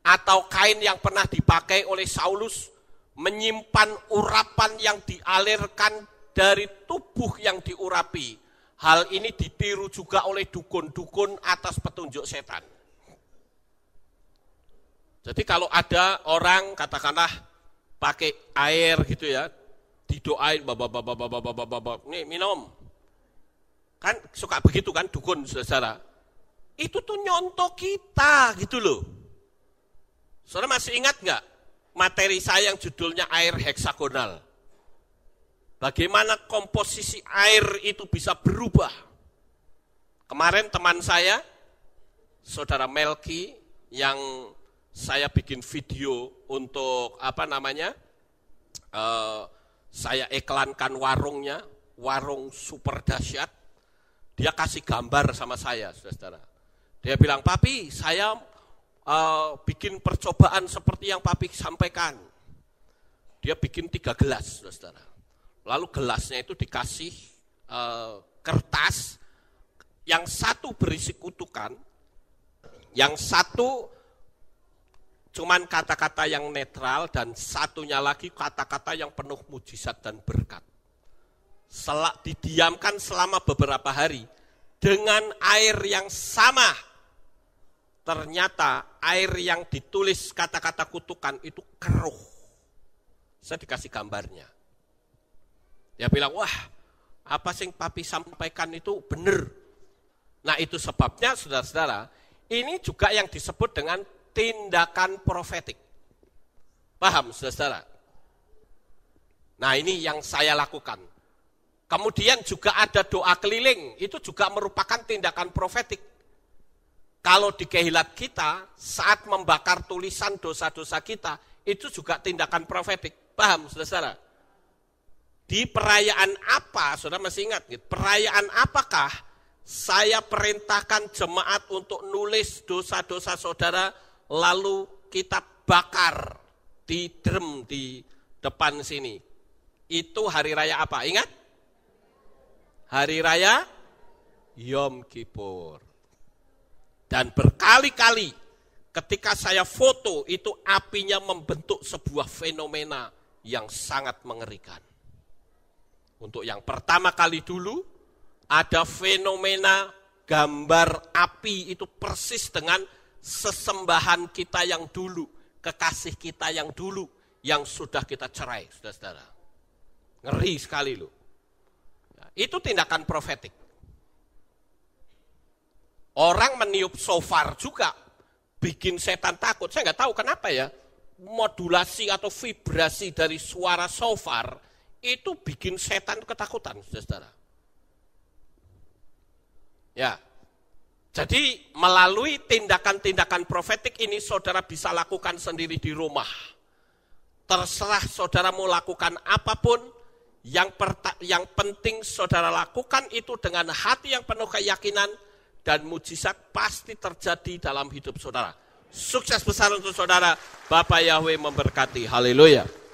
atau kain yang pernah dipakai oleh Saulus menyimpan urapan yang dialirkan dari tubuh yang diurapi. Hal ini ditiru juga oleh dukun-dukun atas petunjuk setan. Jadi kalau ada orang katakanlah pakai air gitu ya, didoain baba nih minum. Kan suka begitu kan dukun saudara. Itu tuh nyontoh kita gitu loh. Saudara masih ingat nggak materi saya yang judulnya air heksagonal? Bagaimana komposisi air itu bisa berubah? Kemarin teman saya, saudara Melki yang saya bikin video untuk apa namanya, uh, saya iklankan warungnya, warung super dahsyat dia kasih gambar sama saya, saudara-saudara. Dia bilang, papi, saya uh, bikin percobaan seperti yang papi sampaikan. Dia bikin tiga gelas, saudara-saudara. Lalu gelasnya itu dikasih uh, kertas, yang satu berisi kutukan, yang satu cuman kata-kata yang netral dan satunya lagi kata-kata yang penuh mujizat dan berkat selak didiamkan selama beberapa hari dengan air yang sama. Ternyata air yang ditulis kata-kata kutukan itu keruh. Saya dikasih gambarnya. Dia bilang, wah apa sih yang papi sampaikan itu benar. Nah itu sebabnya saudara-saudara, ini juga yang disebut dengan tindakan profetik. Paham saudara-saudara? Nah ini yang saya lakukan. Kemudian juga ada doa keliling, itu juga merupakan tindakan profetik. Kalau di kehilat kita, saat membakar tulisan dosa-dosa kita, itu juga tindakan profetik. Paham, saudara-saudara? Di perayaan apa, saudara masih ingat, perayaan apakah saya perintahkan jemaat untuk nulis dosa-dosa saudara, lalu kita bakar di drum di depan sini. Itu hari raya apa? Ingat? hari raya Yom Kippur. Dan berkali-kali ketika saya foto itu apinya membentuk sebuah fenomena yang sangat mengerikan. Untuk yang pertama kali dulu ada fenomena gambar api itu persis dengan sesembahan kita yang dulu, kekasih kita yang dulu yang sudah kita cerai, saudara-saudara. Ngeri sekali loh. Itu tindakan profetik. Orang meniup sofar juga, bikin setan takut. Saya nggak tahu kenapa ya, modulasi atau vibrasi dari suara sofar itu bikin setan ketakutan, saudara. Ya, jadi melalui tindakan-tindakan profetik ini saudara bisa lakukan sendiri di rumah. Terserah saudara mau lakukan apapun, yang, yang penting saudara lakukan itu dengan hati yang penuh keyakinan dan mujizat pasti terjadi dalam hidup saudara. Sukses besar untuk saudara. Bapak Yahweh memberkati. Haleluya.